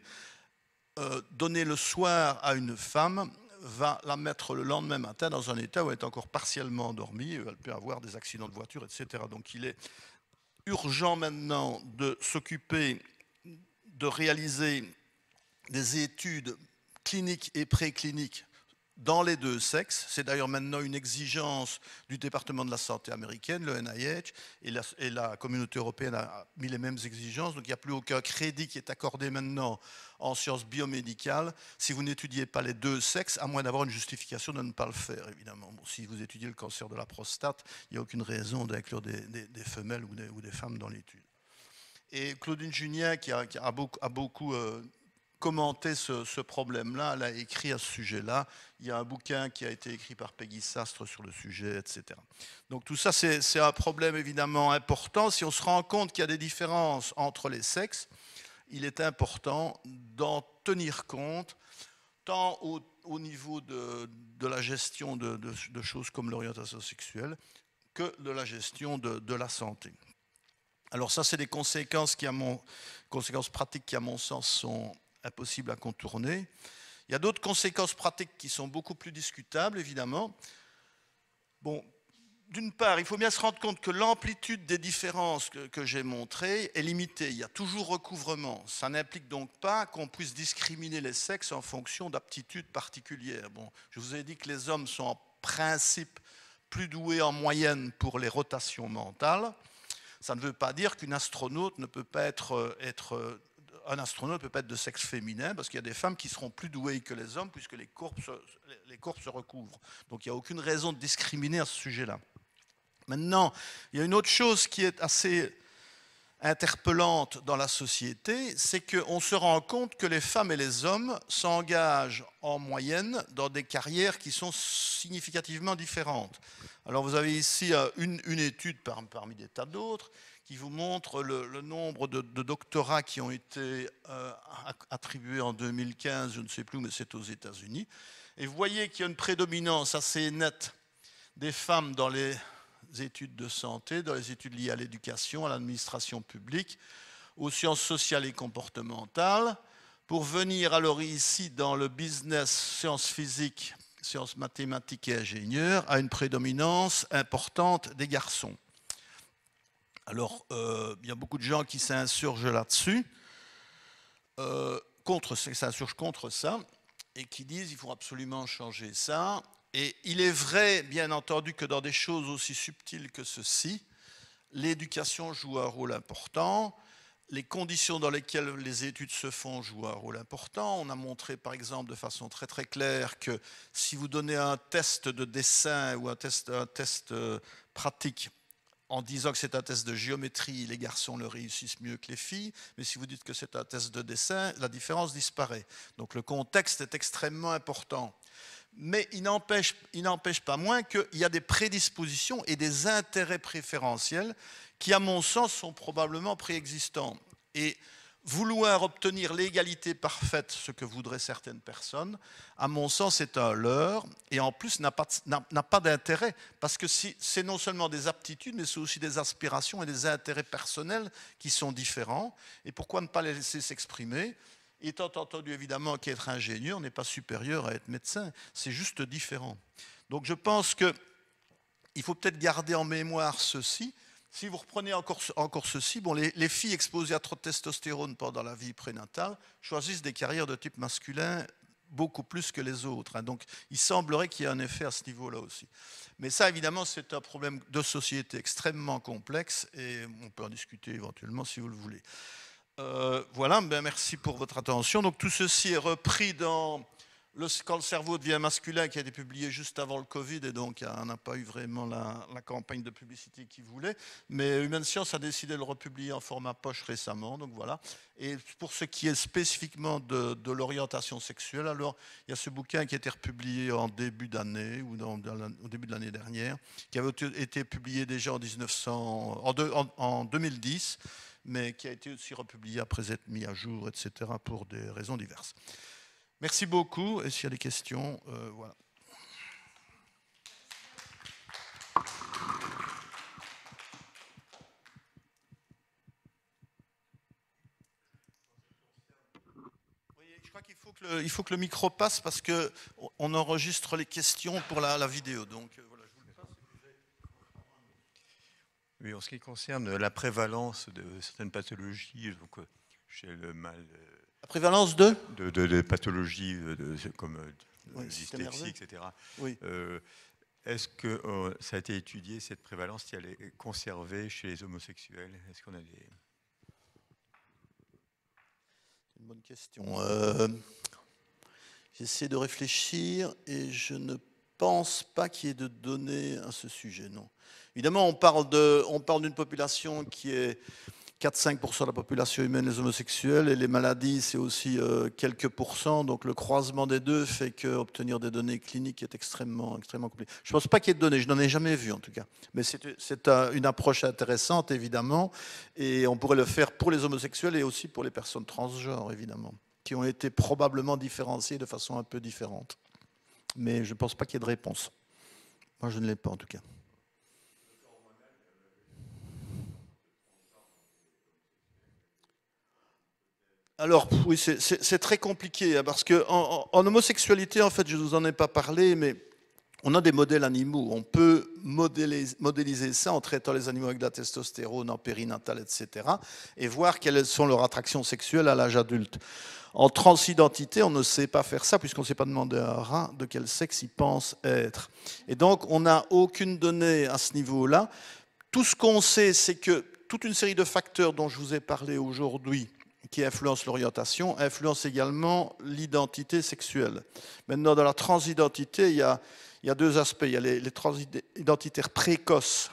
euh, donné le soir à une femme, va la mettre le lendemain matin dans un état où elle est encore partiellement endormie, elle peut avoir des accidents de voiture, etc. Donc il est urgent maintenant de s'occuper de réaliser des études cliniques et précliniques dans les deux sexes. C'est d'ailleurs maintenant une exigence du département de la santé américaine, le NIH, et la, et la communauté européenne a mis les mêmes exigences. Donc il n'y a plus aucun crédit qui est accordé maintenant en sciences biomédicales si vous n'étudiez pas les deux sexes, à moins d'avoir une justification de ne pas le faire, évidemment. si vous étudiez le cancer de la prostate, il n'y a aucune raison d'inclure des, femelles ou des, ou des femmes dans l'étude. Et Claudine Junien, qui a, beaucoup, beaucoup euh, commenter ce, problème-là. Elle a écrit à ce sujet-là. Il y a un bouquin qui a été écrit par Peggy Sastre sur le sujet, etc. Donc tout ça, c'est un problème évidemment important. Si on se rend compte qu'il y a des différences entre les sexes, il est important d'en tenir compte, tant au, niveau de, la gestion de, choses comme l'orientation sexuelle que de la gestion de la santé. Alors ça, c'est des conséquences qui, à mon, conséquences pratiques qui, à mon sens, sont impossible à contourner. Il y a d'autres conséquences pratiques qui sont beaucoup plus discutables, évidemment. Bon, d'une part, il faut bien se rendre compte que l'amplitude des différences que, j'ai montrées est limitée. Il y a toujours recouvrement. Ça n'implique donc pas qu'on puisse discriminer les sexes en fonction d'aptitudes particulières. Bon, je vous ai dit que les hommes sont en principe plus doués en moyenne pour les rotations mentales. Ça ne veut pas dire qu'une astronaute ne peut pas être, euh, être euh, un astronaute ne peut pas être de sexe féminin parce qu'il y a des femmes qui seront plus douées que les hommes puisque les corps se, les se recouvrent. Donc il n'y a aucune raison de discriminer à ce sujet-là. Maintenant, il y a une autre chose qui est assez interpellante dans la société, c'est qu'on se rend compte que les femmes et les hommes s'engagent en moyenne dans des carrières qui sont significativement différentes. Alors vous avez ici euh, une, une étude parmi des tas d'autres qui vous montre le, nombre de, doctorats qui ont été euh, attribués en 2015, je ne sais plus, mais c'est aux États-Unis. Et vous voyez qu'il y a une prédominance assez nette des femmes dans les études de santé, dans les études liées à l'éducation, à l'administration publique, aux sciences sociales et comportementales. Pour venir alors ici dans le business sciences physiques, sciences mathématiques et ingénieurs, à une prédominance importante des garçons. Alors, euh, il y a beaucoup de gens qui s'insurgent là-dessus, euh, s'insurgent contre ça, et qui disent qu'il faut absolument changer ça. Et il est vrai, bien entendu, que dans des choses aussi subtiles que ceci, l'éducation joue un rôle important. Les conditions dans lesquelles les études se font jouent un rôle important. On a montré par exemple de façon très très claire que si vous donnez un test de dessin ou un test, un test euh, pratique en disant que c'est un test de géométrie, les garçons le réussissent mieux que les filles, mais si vous dites que c'est un test de dessin, la différence disparaît. Donc le contexte est extrêmement important. Mais il n'empêche, pas moins qu'il y a des prédispositions et des intérêts préférentiels qui, à mon sens, sont probablement préexistants. Et vouloir obtenir l'égalité parfaite, ce que voudraient certaines personnes, à mon sens, est un leurre et en plus n'a pas, d'intérêt. Parce que c'est non seulement des aptitudes, mais c'est aussi des aspirations et des intérêts personnels qui sont différents. Et pourquoi ne pas les laisser s'exprimer Étant entendu évidemment qu'être ingénieur n'est pas supérieur à être médecin, c'est juste différent. Donc je pense qu'il faut peut-être garder en mémoire ceci, si vous reprenez encore, encore ceci, bon, les, filles exposées à trop de testostérone pendant la vie prénatale choisissent des carrières de type masculin beaucoup plus que les autres. Hein. Donc il semblerait qu'il y ait un effet à ce niveau-là aussi. Mais ça, évidemment, c'est un problème de société extrêmement complexe et on peut en discuter éventuellement si vous le voulez. Euh, voilà, ben merci pour votre attention. Donc tout ceci est repris dans le, quand le cerveau devient masculin, qui a été publié juste avant le Covid, et donc euh, on n'a pas eu vraiment la, campagne de publicité qu'il voulait, mais Human Science a décidé de le republier en format poche récemment, donc voilà. Et pour ce qui est spécifiquement de, l'orientation sexuelle, alors il y a ce bouquin qui a été republié en début d'année, ou au début de l'année dernière, qui avait été publié déjà en, 1900, en, en 2010, mais qui a été aussi republié après être mis à jour, etc., pour des raisons diverses. Merci beaucoup. Et s'il y a des questions, euh, Je voilà. il faut que le micro passe parce que on enregistre les questions pour la, vidéo. Donc euh, voilà, je vous Oui, en ce qui concerne la prévalence de certaines pathologies, donc euh, chez le mal prévalence de de, pathologies euh, comme euh, dyslexie, etc. Euh, est-ce que ça a été étudié, cette prévalence, si elle est conservée chez les homosexuels Est-ce qu'on a des... une bonne question. J'essaie de réfléchir et je ne pense pas qu'il y ait de données à ce sujet, non. Évidemment, on parle d'une population qui est 4-5% de la population humaine, est homosexuelle, et les maladies, c'est aussi euh, quelques pourcents. Donc le croisement des deux fait qu'obtenir des données cliniques est extrêmement, extrêmement compliqué. Je ne pense pas qu'il y ait de données, je n'en ai jamais vu en tout cas. Mais c'est une approche intéressante, évidemment, et on pourrait le faire pour les homosexuels et aussi pour les personnes transgenres, évidemment, qui ont été probablement différenciées de façon un peu différente. Mais je ne pense pas qu'il y ait de réponse. Moi, je ne l'ai pas en tout cas. Alors oui, c'est très compliqué, hein, parce que en, homosexualité, en fait, je ne vous en ai pas parlé, mais on a des modèles animaux. On peut modéliser, modéliser ça en traitant les animaux avec de la testostérone en périnatale, etc., et voir quelles sont leurs attractions sexuelles à l'âge adulte. En transidentité, on ne sait pas faire ça, puisqu'on ne sait pas demander à un rat de quel sexe il pense être. Et donc, on n'a aucune donnée à ce niveau-là. Tout ce qu'on sait, c'est que toute une série de facteurs dont je vous ai parlé aujourd'hui, qui influence l'orientation, influence également l'identité sexuelle. Maintenant, dans la transidentité, il y a, il deux aspects. Il y a les, transidentitaires précoces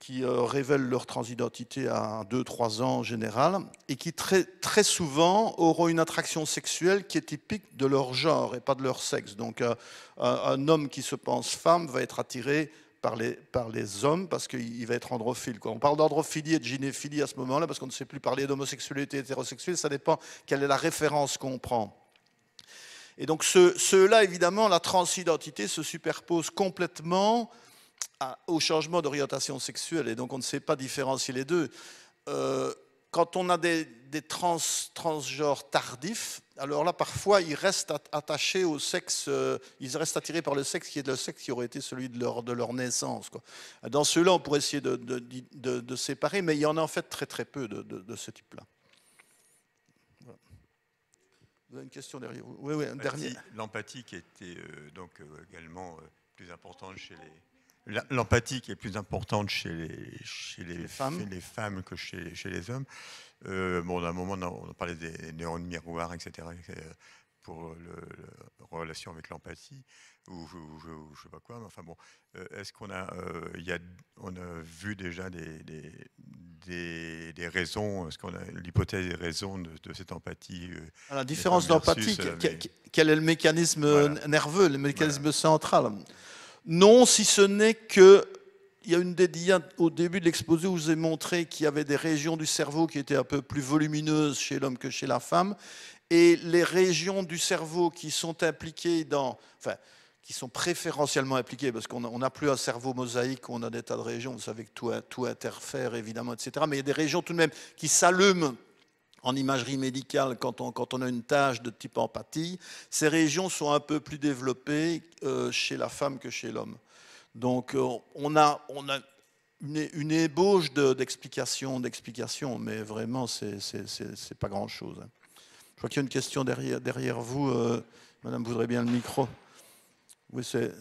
qui euh, révèlent leur transidentité à 2-3 ans en général, et qui très, très souvent auront une attraction sexuelle qui est typique de leur genre et pas de leur sexe. Donc euh, un homme qui se pense femme va être attiré par les, hommes parce qu'il va être androphile. Quoi. On parle d'androphilie et de gynéphilie à ce moment-là parce qu'on ne sait plus parler d'homosexualité hétérosexuelle, ça dépend quelle est la référence qu'on prend. Et donc ceux-là, évidemment, la transidentité se superpose complètement au changement d'orientation sexuelle et donc on ne sait pas différencier les deux. Euh, quand on a des, transgenres tardifs, alors là, parfois, ils restent attachés au sexe, euh, ils restent attirés par le sexe qui est le sexe qui aurait été celui de leur, de leur naissance. Dans ceux-là, on pourrait essayer de, séparer, mais il y en a en fait très très peu de, ce type-là. Vous avez une question derrière vous Oui, dernier. L'empathie qui était euh, donc euh, également plus importante chez les. L'empathie est plus importante chez les, femmes. les femmes que chez, chez les hommes. Euh, bon, à un moment, on, parlait des neurones miroirs, etc., pour le, la relation avec l'empathie, ou, je ne sais pas quoi. enfin bon, euh, est-ce qu'on a, euh, il a, on a vu déjà des, des, des, raisons, est-ce qu'on a l'hypothèse des raisons de, cette empathie La différence d'empathie, quel est le mécanisme nerveux, le mécanisme central non, si ce n'est que il y a une dédiée au début de l'exposé où je vous ai montré qu'il y avait des régions du cerveau qui étaient un peu plus volumineuses chez l'homme que chez la femme. Et les régions du cerveau qui sont impliquées dans. Enfin, qui sont préférentiellement impliquées, parce qu'on n'a plus un cerveau mosaïque, on a des tas de régions, vous savez que tout, tout interfère évidemment, etc. Mais il y a des régions tout de même qui s'allument en imagerie médicale, quand on, a une tâche de type empathie, ces régions sont un peu plus développées euh, chez la femme que chez l'homme. Donc euh, on a, on une, ébauche d'explications, de, mais vraiment, ce n'est pas grand-chose. Hein. Je crois qu'il y a une question derrière, vous. Euh, madame voudrait bien le micro. Oui, c'est.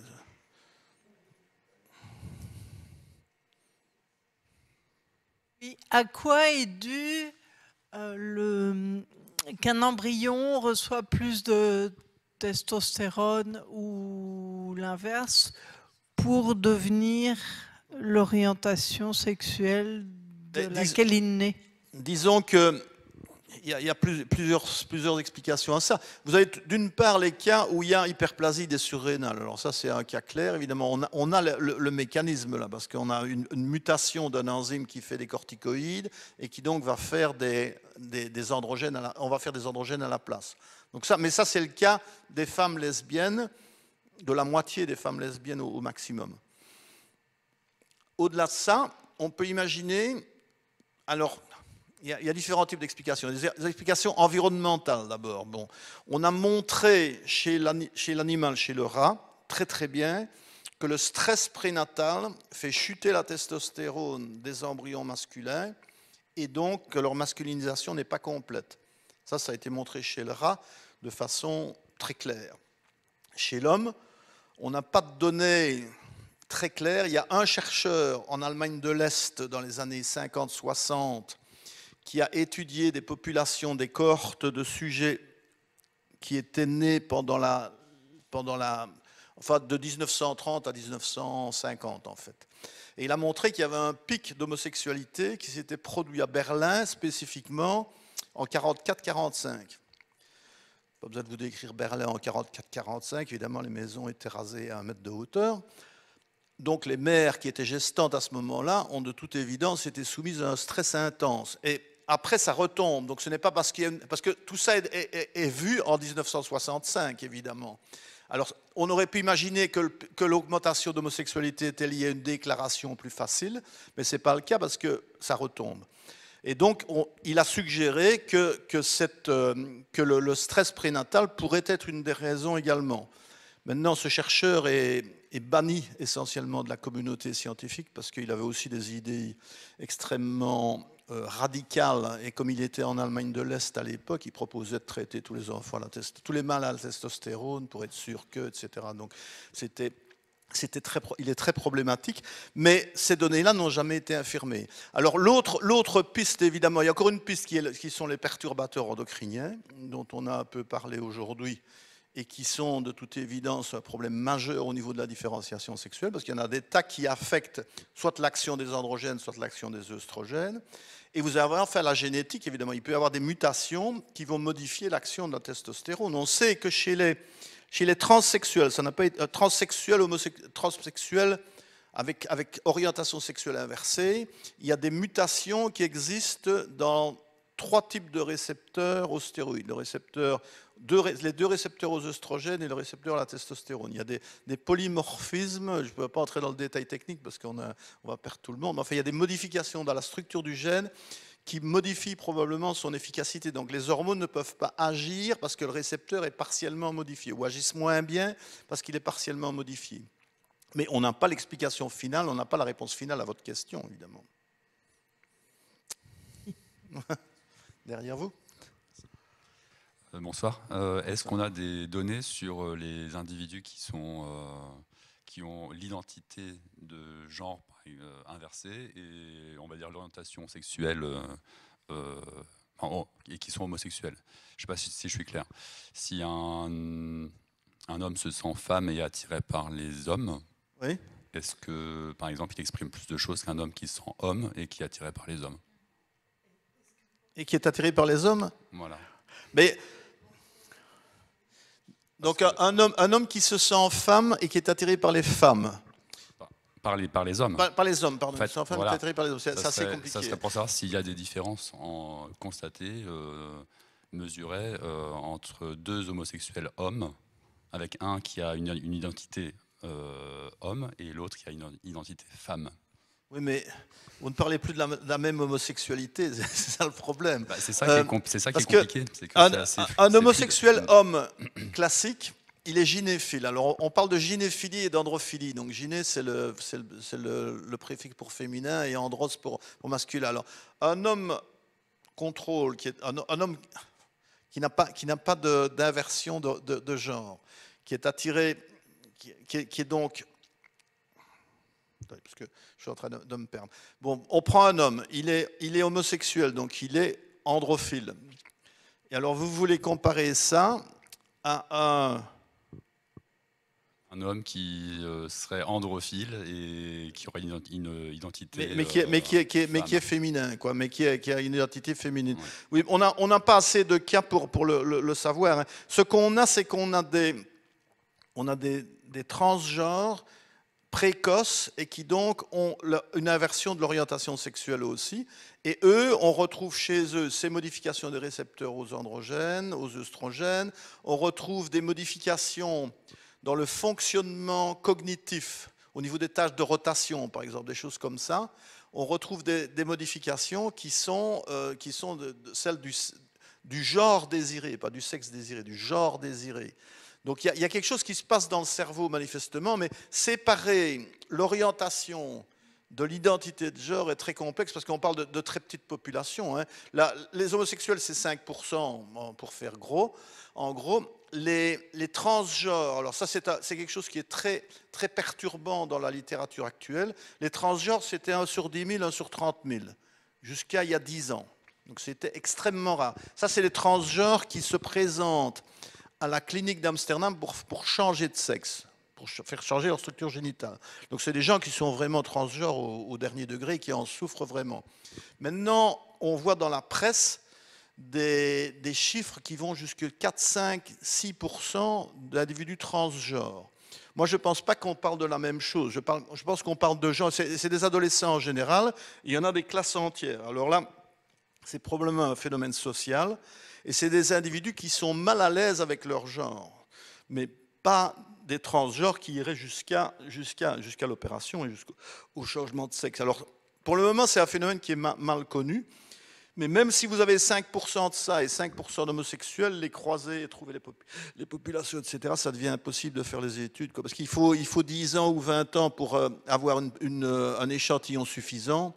à quoi est dû euh, qu'un embryon reçoit plus de testostérone ou l'inverse pour devenir l'orientation sexuelle de eh, laquelle il naît Disons que il y a, plusieurs, plusieurs explications à ça. Vous avez d'une part les cas où il y a hyperplasie des surrénales. Alors ça, c'est un cas clair, évidemment. On a, le, mécanisme là, parce qu'on a une, mutation d'un enzyme qui fait des corticoïdes et qui donc va faire des, androgènes. À la, on va faire des androgènes à la place. Donc ça, mais ça, c'est le cas des femmes lesbiennes de la moitié des femmes lesbiennes au, maximum. Au-delà de ça, on peut imaginer, alors il y, a, différents types d'explications. Des explications environnementales d'abord. Bon, on a montré chez l'animal, chez, chez le rat, très très bien, que le stress prénatal fait chuter la testostérone des embryons masculins et donc que leur masculinisation n'est pas complète. Ça, ça a été montré chez le rat de façon très claire. Chez l'homme, on n'a pas de données très claires. Il y a un chercheur en Allemagne de l'Est dans les années 50-60 qui a étudié des populations, des cohortes de sujets qui étaient nés pendant la, pendant la, de 1930 à 1950 en fait. Et il a montré qu'il y avait un pic d'homosexualité qui s'était produit à Berlin spécifiquement en 1944 45 pas besoin de vous décrire Berlin en 44-45. Évidemment, les maisons étaient rasées à un mètre de hauteur. Donc les mères qui étaient gestantes à ce moment-là ont de toute évidence été soumises à un stress intense. Et après, ça retombe. Donc ce n'est pas parce, parce que tout ça est, est, vu en 1965, évidemment. Alors on aurait pu imaginer que, l'augmentation d'homosexualité était liée à une déclaration plus facile, mais ce n'est pas le cas parce que ça retombe. Et donc, il a suggéré que, euh, le, stress prénatal pourrait être une des raisons également. Maintenant, ce chercheur est, banni essentiellement de la communauté scientifique parce qu'il avait aussi des idées extrêmement euh, radicales. Et comme il était en Allemagne de l'Est à l'époque, il proposait de traiter tous les enfants à la tous les mâles à la testostérone pour être sûr que, etc. Donc, c'était c'était très, il est très problématique, mais ces données-là n'ont jamais été infirmées. Alors l'autre piste, évidemment, il y a encore une piste qui, qui, sont les perturbateurs endocriniens, dont on a un peu parlé aujourd'hui, et qui sont de toute évidence un problème majeur au niveau de la différenciation sexuelle, parce qu'il y en a des tas qui affectent soit l'action des androgènes, soit l'action des œstrogènes. Et vous avez enfin la génétique, évidemment. Il peut y avoir des mutations qui vont modifier l'action de la testostérone. On sait que chez les chez les transsexuels, ça n'a pas été, euh, transsexuel, transsexuels, avec, avec orientation sexuelle inversée, il y a des mutations qui existent dans trois types de récepteurs aux stéroïdes. Le récepteur, les deux récepteurs aux œstrogènes et le récepteur à la testostérone. Il y a des, polymorphismes, je ne peux pas entrer dans le détail technique parce qu'on on va perdre tout le monde, mais enfin il y a des modifications dans la structure du gène qui modifie probablement son efficacité. Donc les hormones ne peuvent pas agir parce que le récepteur est partiellement modifié, ou agissent moins bien parce qu'il est partiellement modifié. Mais on n'a pas l'explication finale, on n'a pas la réponse finale à votre question, évidemment. *laughs* Derrière vous. Euh, bonsoir. Euh, est-ce qu'on a des données sur euh, les individus qui sont qui ont l'identité de genre euh, inversée et on va dire l'orientation sexuelle euh, euh, et qui sont homosexuels. Je ne sais pas si, je suis clair. Si un, homme se sent femme et attiré par les hommes, oui. est-ce que par exemple il exprime plus de choses qu'un homme qui se sent homme et qui est attiré par les hommes Et qui est attiré par les hommes Voilà. Mais donc un homme, un homme qui se sent femme et qui est attiré par les femmes. Par les, par les, hommes. Par, les hommes, pardon. C'est fait, par les hommes. Ça, compliqué. Ça serait pour savoir s'il y a des différences en, constatées, euh, mesurées, euh, entre deux homosexuels hommes, avec un qui a une, identité euh, homme et l'autre qui a une identité femme. Oui, mais vous ne parlez plus de la, même homosexualité, *laughs* c'est ça le problème. Bah, c'est ça, qui est, compliqué. un, homosexuel homme classique, il est gynéphile. Alors, on parle de gynéphilie et d'androphilie. Donc, gyné, c'est le, préfixe pour féminin et andros pour, masculin. Alors, un homme contrôle, qui un, homme qui n'a pas, pas d'inversion de, genre, qui est attiré, qui, est donc. Parce que suis en train de, me perdre. Bon, on prend un homme, il est, il est homosexuel, donc il est androphile. Et alors vous voulez comparer ça à un... Un homme qui euh, serait androphile et qui aurait une, euh, identité. Mais, euh, qui, est, mais, qui, est, mais qui est féminin, quoi, mais qui, a une identité féminine. Oui, on n'a on n'a pas assez de cas pour, pour le, le savoir. Hein. Ce qu'on a, c'est qu'on a des, on a des, des transgenres précoces et qui donc ont une inversion de l'orientation sexuelle aussi. Et eux, on retrouve chez eux ces modifications des récepteurs aux androgènes, aux oestrogènes on retrouve des modifications dans le fonctionnement cognitif, au niveau des tâches de rotation par exemple, des choses comme ça. On retrouve des, modifications qui sont, euh, qui sont celles du genre désiré, pas du sexe désiré, du genre désiré. Donc il y, a quelque chose qui se passe dans le cerveau manifestement, mais séparer l'orientation de l'identité de genre est très complexe parce qu'on parle de, très petites populations. Hein. les homosexuels, c'est 5% pour faire gros. En gros, les, transgenres, alors ça c'est quelque chose qui est très, très perturbant dans la littérature actuelle. Les transgenres, c'était 1 sur 10 000, 1 sur 30 000, jusqu'à il y a 10 ans. Donc c'était extrêmement rare. Ça, c'est les transgenres qui se présentent à la clinique d'Amsterdam pour, changer de sexe pour faire changer leur structure génitale. Donc c'est des gens qui sont vraiment transgenres au, dernier degré, qui en souffrent vraiment. Maintenant, on voit dans la presse des, chiffres qui vont jusqu'à 4, 5, 6 d'individus transgenres. Moi, je ne pense pas qu'on parle de la même chose. Je, je pense qu'on parle de gens, c'est des adolescents en général, il y en a des classes entières. Alors là, c'est probablement un phénomène social. Et c'est des individus qui sont mal à l'aise avec leur genre, mais pas des transgenres qui iraient jusqu'à jusqu'à l'opération et jusqu'au changement de sexe. Alors, pour le moment, c'est un phénomène qui est mal connu. Mais même si vous avez 5% de ça et 5% d'homosexuels, les croiser, et trouver les, les, populations, etc., ça devient impossible de faire les études. Parce qu'il faut, il faut 10 ans ou 20 ans pour euh, avoir euh, un échantillon suffisant.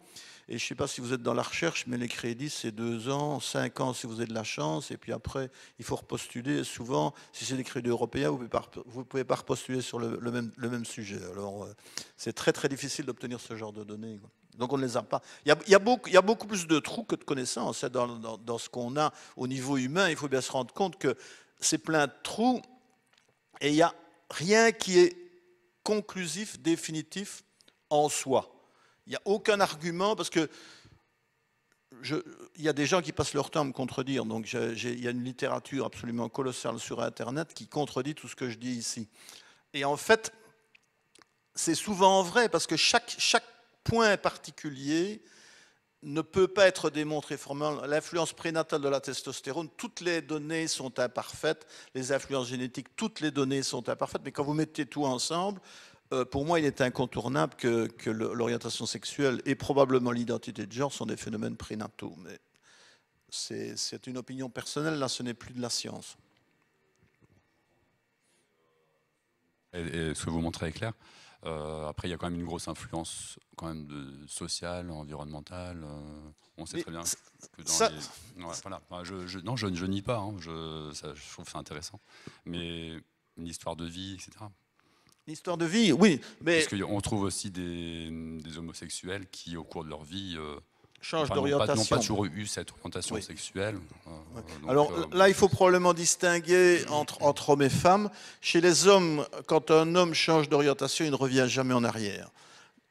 Et je ne sais pas si vous êtes dans la recherche, mais les crédits, c'est deux ans, cinq ans si vous avez de la chance. Et puis après, il faut repostuler. souvent, si c'est des crédits européens, vous ne pouvez pas repostuler sur le, même, sujet. Alors, euh, c'est très, très difficile d'obtenir ce genre de données. Donc on ne les a pas. Il y a, beaucoup, plus de trous que de connaissances hein, dans, dans ce qu'on a au niveau humain. Il faut bien se rendre compte que c'est plein de trous et il n'y a rien qui est conclusif, définitif en soi. Il n'y a aucun argument, parce que il y a des gens qui passent leur temps à me contredire, donc il y a une littérature absolument colossale sur Internet qui contredit tout ce que je dis ici. Et en fait, c'est souvent vrai, parce que chaque, chaque point particulier ne peut pas être démontré formellement. L'influence prénatale de la testostérone, toutes les données sont imparfaites, les influences génétiques, toutes les données sont imparfaites, mais quand vous mettez tout ensemble, euh, pour moi, il est incontournable que, l'orientation sexuelle et probablement l'identité de genre sont des phénomènes prénataux. Mais c'est une opinion personnelle, là, ce n'est plus de la science. Et, ce que vous montrez est clair. Euh, après, il y a quand même une grosse influence quand même de, sociale, environnementale. Euh, on sait très bien que dans les... voilà. non, je, je nie pas. Hein. Je, je trouve ça intéressant. Mais l'histoire de vie, etc. Histoire de vie, oui. Mais... Parce qu'on trouve aussi des, homosexuels qui, au cours de leur vie, d'orientation. Euh, n'ont pas, toujours eu cette orientation sexuelle. Euh, euh, Alors là, il faut probablement distinguer entre, entre hommes et femmes. Chez les hommes, quand un homme change d'orientation, il ne revient jamais en arrière.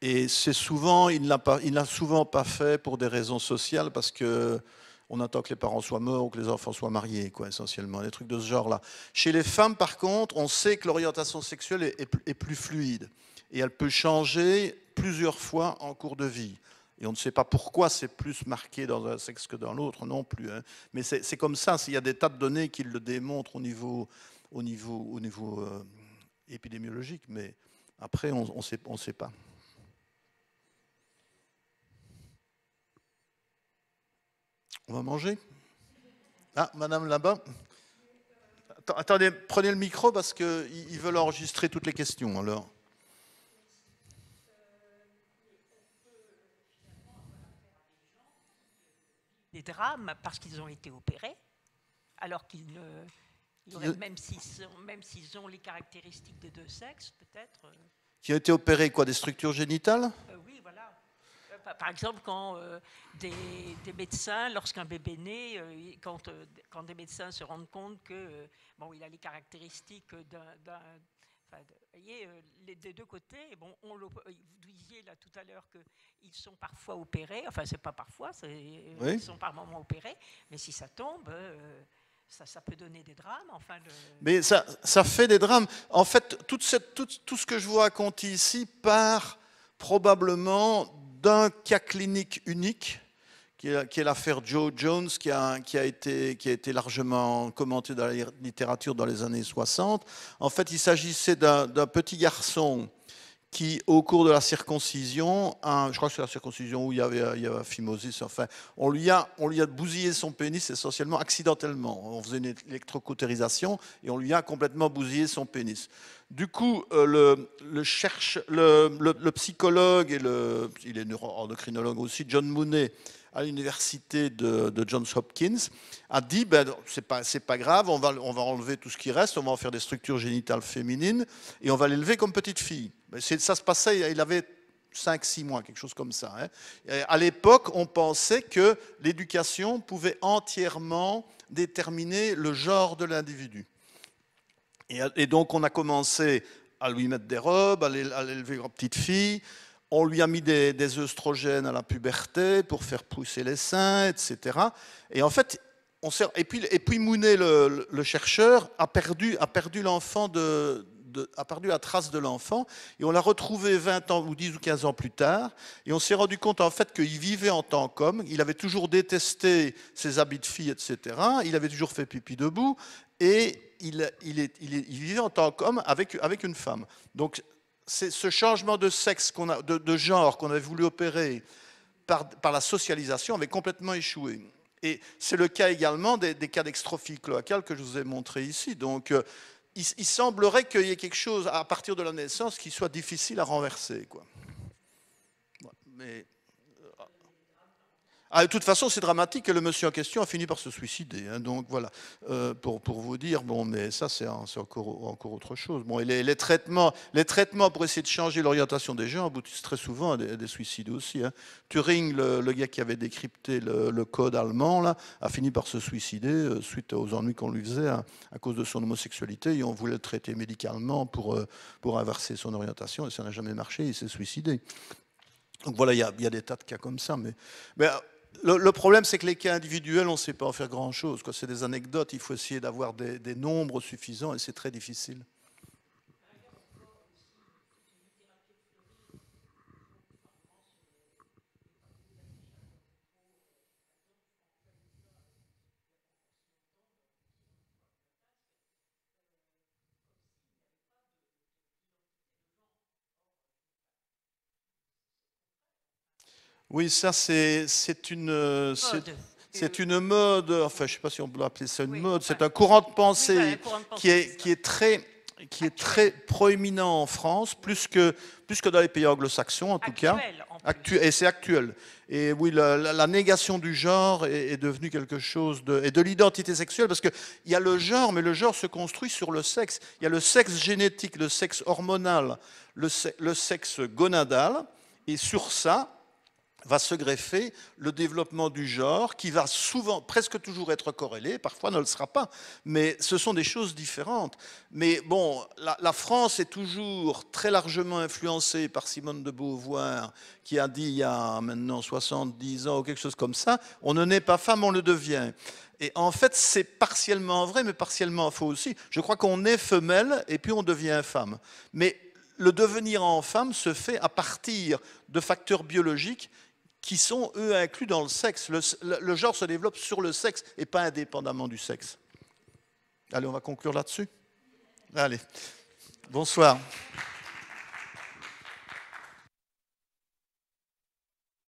Et c'est souvent, il ne l'a souvent pas fait pour des raisons sociales, parce que on attend que les parents soient morts ou que les enfants soient mariés, quoi, essentiellement, des trucs de ce genre-là. Chez les femmes, par contre, on sait que l'orientation sexuelle est, plus fluide et elle peut changer plusieurs fois en cours de vie. Et on ne sait pas pourquoi c'est plus marqué dans un sexe que dans l'autre non plus. Hein. Mais c'est comme ça, s'il y a des tas de données qui le démontrent au niveau, au niveau, au niveau euh, épidémiologique, mais après, on ne sait pas. On va manger Ah, madame là-bas Attendez, prenez le micro parce qu'ils veulent enregistrer toutes les questions alors. Des drames parce qu'ils ont été opérés, alors qu'ils ne. Même s'ils ont, les caractéristiques des deux sexes, peut-être. Euh. Qui ont été opérés, quoi Des structures génitales euh, oui par exemple, quand euh, des, médecins, lorsqu'un bébé naît, euh, quand, euh, quand, des médecins se rendent compte que bon, il a les caractéristiques d'un des deux côtés, bon, on vous disiez là tout à l'heure qu'ils sont parfois opérés, enfin c'est pas parfois, ils sont par moments opérés, mais si ça tombe, ça, ça, peut donner des drames. Enfin, Mais ça, ça fait des drames. En fait, cette, tout ce que je vous raconte ici part probablement d'un cas clinique unique, qui est, l'affaire Joe Jones, qui a, été, été, largement commentée dans la littérature dans les années 60. En fait, il s'agissait d'un petit garçon qui, au cours de la circoncision, je crois que c'est la circoncision où il y avait, il y phimosis, enfin, on lui, a, on lui a bousillé son pénis essentiellement accidentellement. On faisait une électrocautérisation et on lui a complètement bousillé son pénis. Du coup, euh, le, cherche, le, psychologue, et le, il est neuro-endocrinologue aussi, John Mooney, à l'université de, Johns Hopkins, a dit ben, c'est pas, pas grave, on va, on va enlever tout ce qui reste, on va en faire des structures génitales féminines et on va l'élever comme petite fille. Ça se passait, il avait 5-6 mois, quelque chose comme ça. Hein. À l'époque, on pensait que l'éducation pouvait entièrement déterminer le genre de l'individu. Et, donc, on a commencé à lui mettre des robes, à l'élever en petite fille. On lui a mis des, des œstrogènes à la puberté pour faire pousser les seins, etc. Et en fait, on et puis, et puis Mounet, le, le, chercheur, a perdu, a perdu l'enfant de, a perdu la trace de l'enfant et on l'a retrouvé 20 ans ou 10 ou 15 ans plus tard et on s'est rendu compte en fait qu'il vivait en tant qu'homme, il avait toujours détesté ses habits de fille, etc. Il avait toujours fait pipi debout et il, est, il, vivait en tant qu'homme avec, avec une femme. Donc c'est ce changement de sexe, a, de, genre qu'on avait voulu opérer par, par la socialisation avait complètement échoué. Et c'est le cas également des, des cas d'extrophie cloacale que je vous ai montré ici. Donc, euh, il, semblerait qu'il y ait quelque chose à partir de la naissance qui soit difficile à renverser. Quoi. Ah, de toute façon, c'est dramatique que le monsieur en question a fini par se suicider. Hein, donc voilà, euh, pour, pour, vous dire, bon, mais ça, c'est encore, encore autre chose. Bon, les, traitements, les traitements pour essayer de changer l'orientation des gens aboutissent très souvent à des, suicides aussi. Hein. Turing, le, gars qui avait décrypté le, code allemand, là, a fini par se suicider euh, suite aux ennuis qu'on lui faisait hein, à, cause de son homosexualité et on voulait le traiter médicalement pour, euh, pour inverser son orientation et ça n'a jamais marché, il s'est suicidé. Donc voilà, il y, a des tas de cas comme ça. Mais, mais le, problème, c'est que les cas individuels, on ne sait pas en faire grand-chose. C'est des anecdotes, il faut essayer d'avoir des nombres suffisants et c'est très difficile. Oui, ça, c'est une. Euh, c'est une mode, enfin je ne sais pas si on peut l'appeler ça une mode, c'est un courant de pensée, qui, est, qui, est, très, qui est très proéminent en France, plus que, plus que dans les pays anglo-saxons en tout cas. et c'est actuel. Et oui, la, négation du genre est, devenue quelque chose de... Et de l'identité sexuelle, parce qu'il y a le genre, mais le genre se construit sur le sexe. Il y a le sexe génétique, le sexe hormonal, le sexe gonadal, et sur ça, va se greffer le développement du genre qui va souvent, presque toujours être corrélé, parfois ne le sera pas, mais ce sont des choses différentes. Mais bon, la, France est toujours très largement influencée par Simone de Beauvoir qui a dit il y a maintenant 70 ans ou quelque chose comme ça, on ne naît pas femme, on le devient. Et en fait, c'est partiellement vrai, mais partiellement faux aussi. Je crois qu'on est femelle et puis on devient femme. Mais le devenir en femme se fait à partir de facteurs biologiques qui sont, eux, inclus dans le sexe. Le, genre se développe sur le sexe et pas indépendamment du sexe. Allez, on va conclure là-dessus. Allez, bonsoir.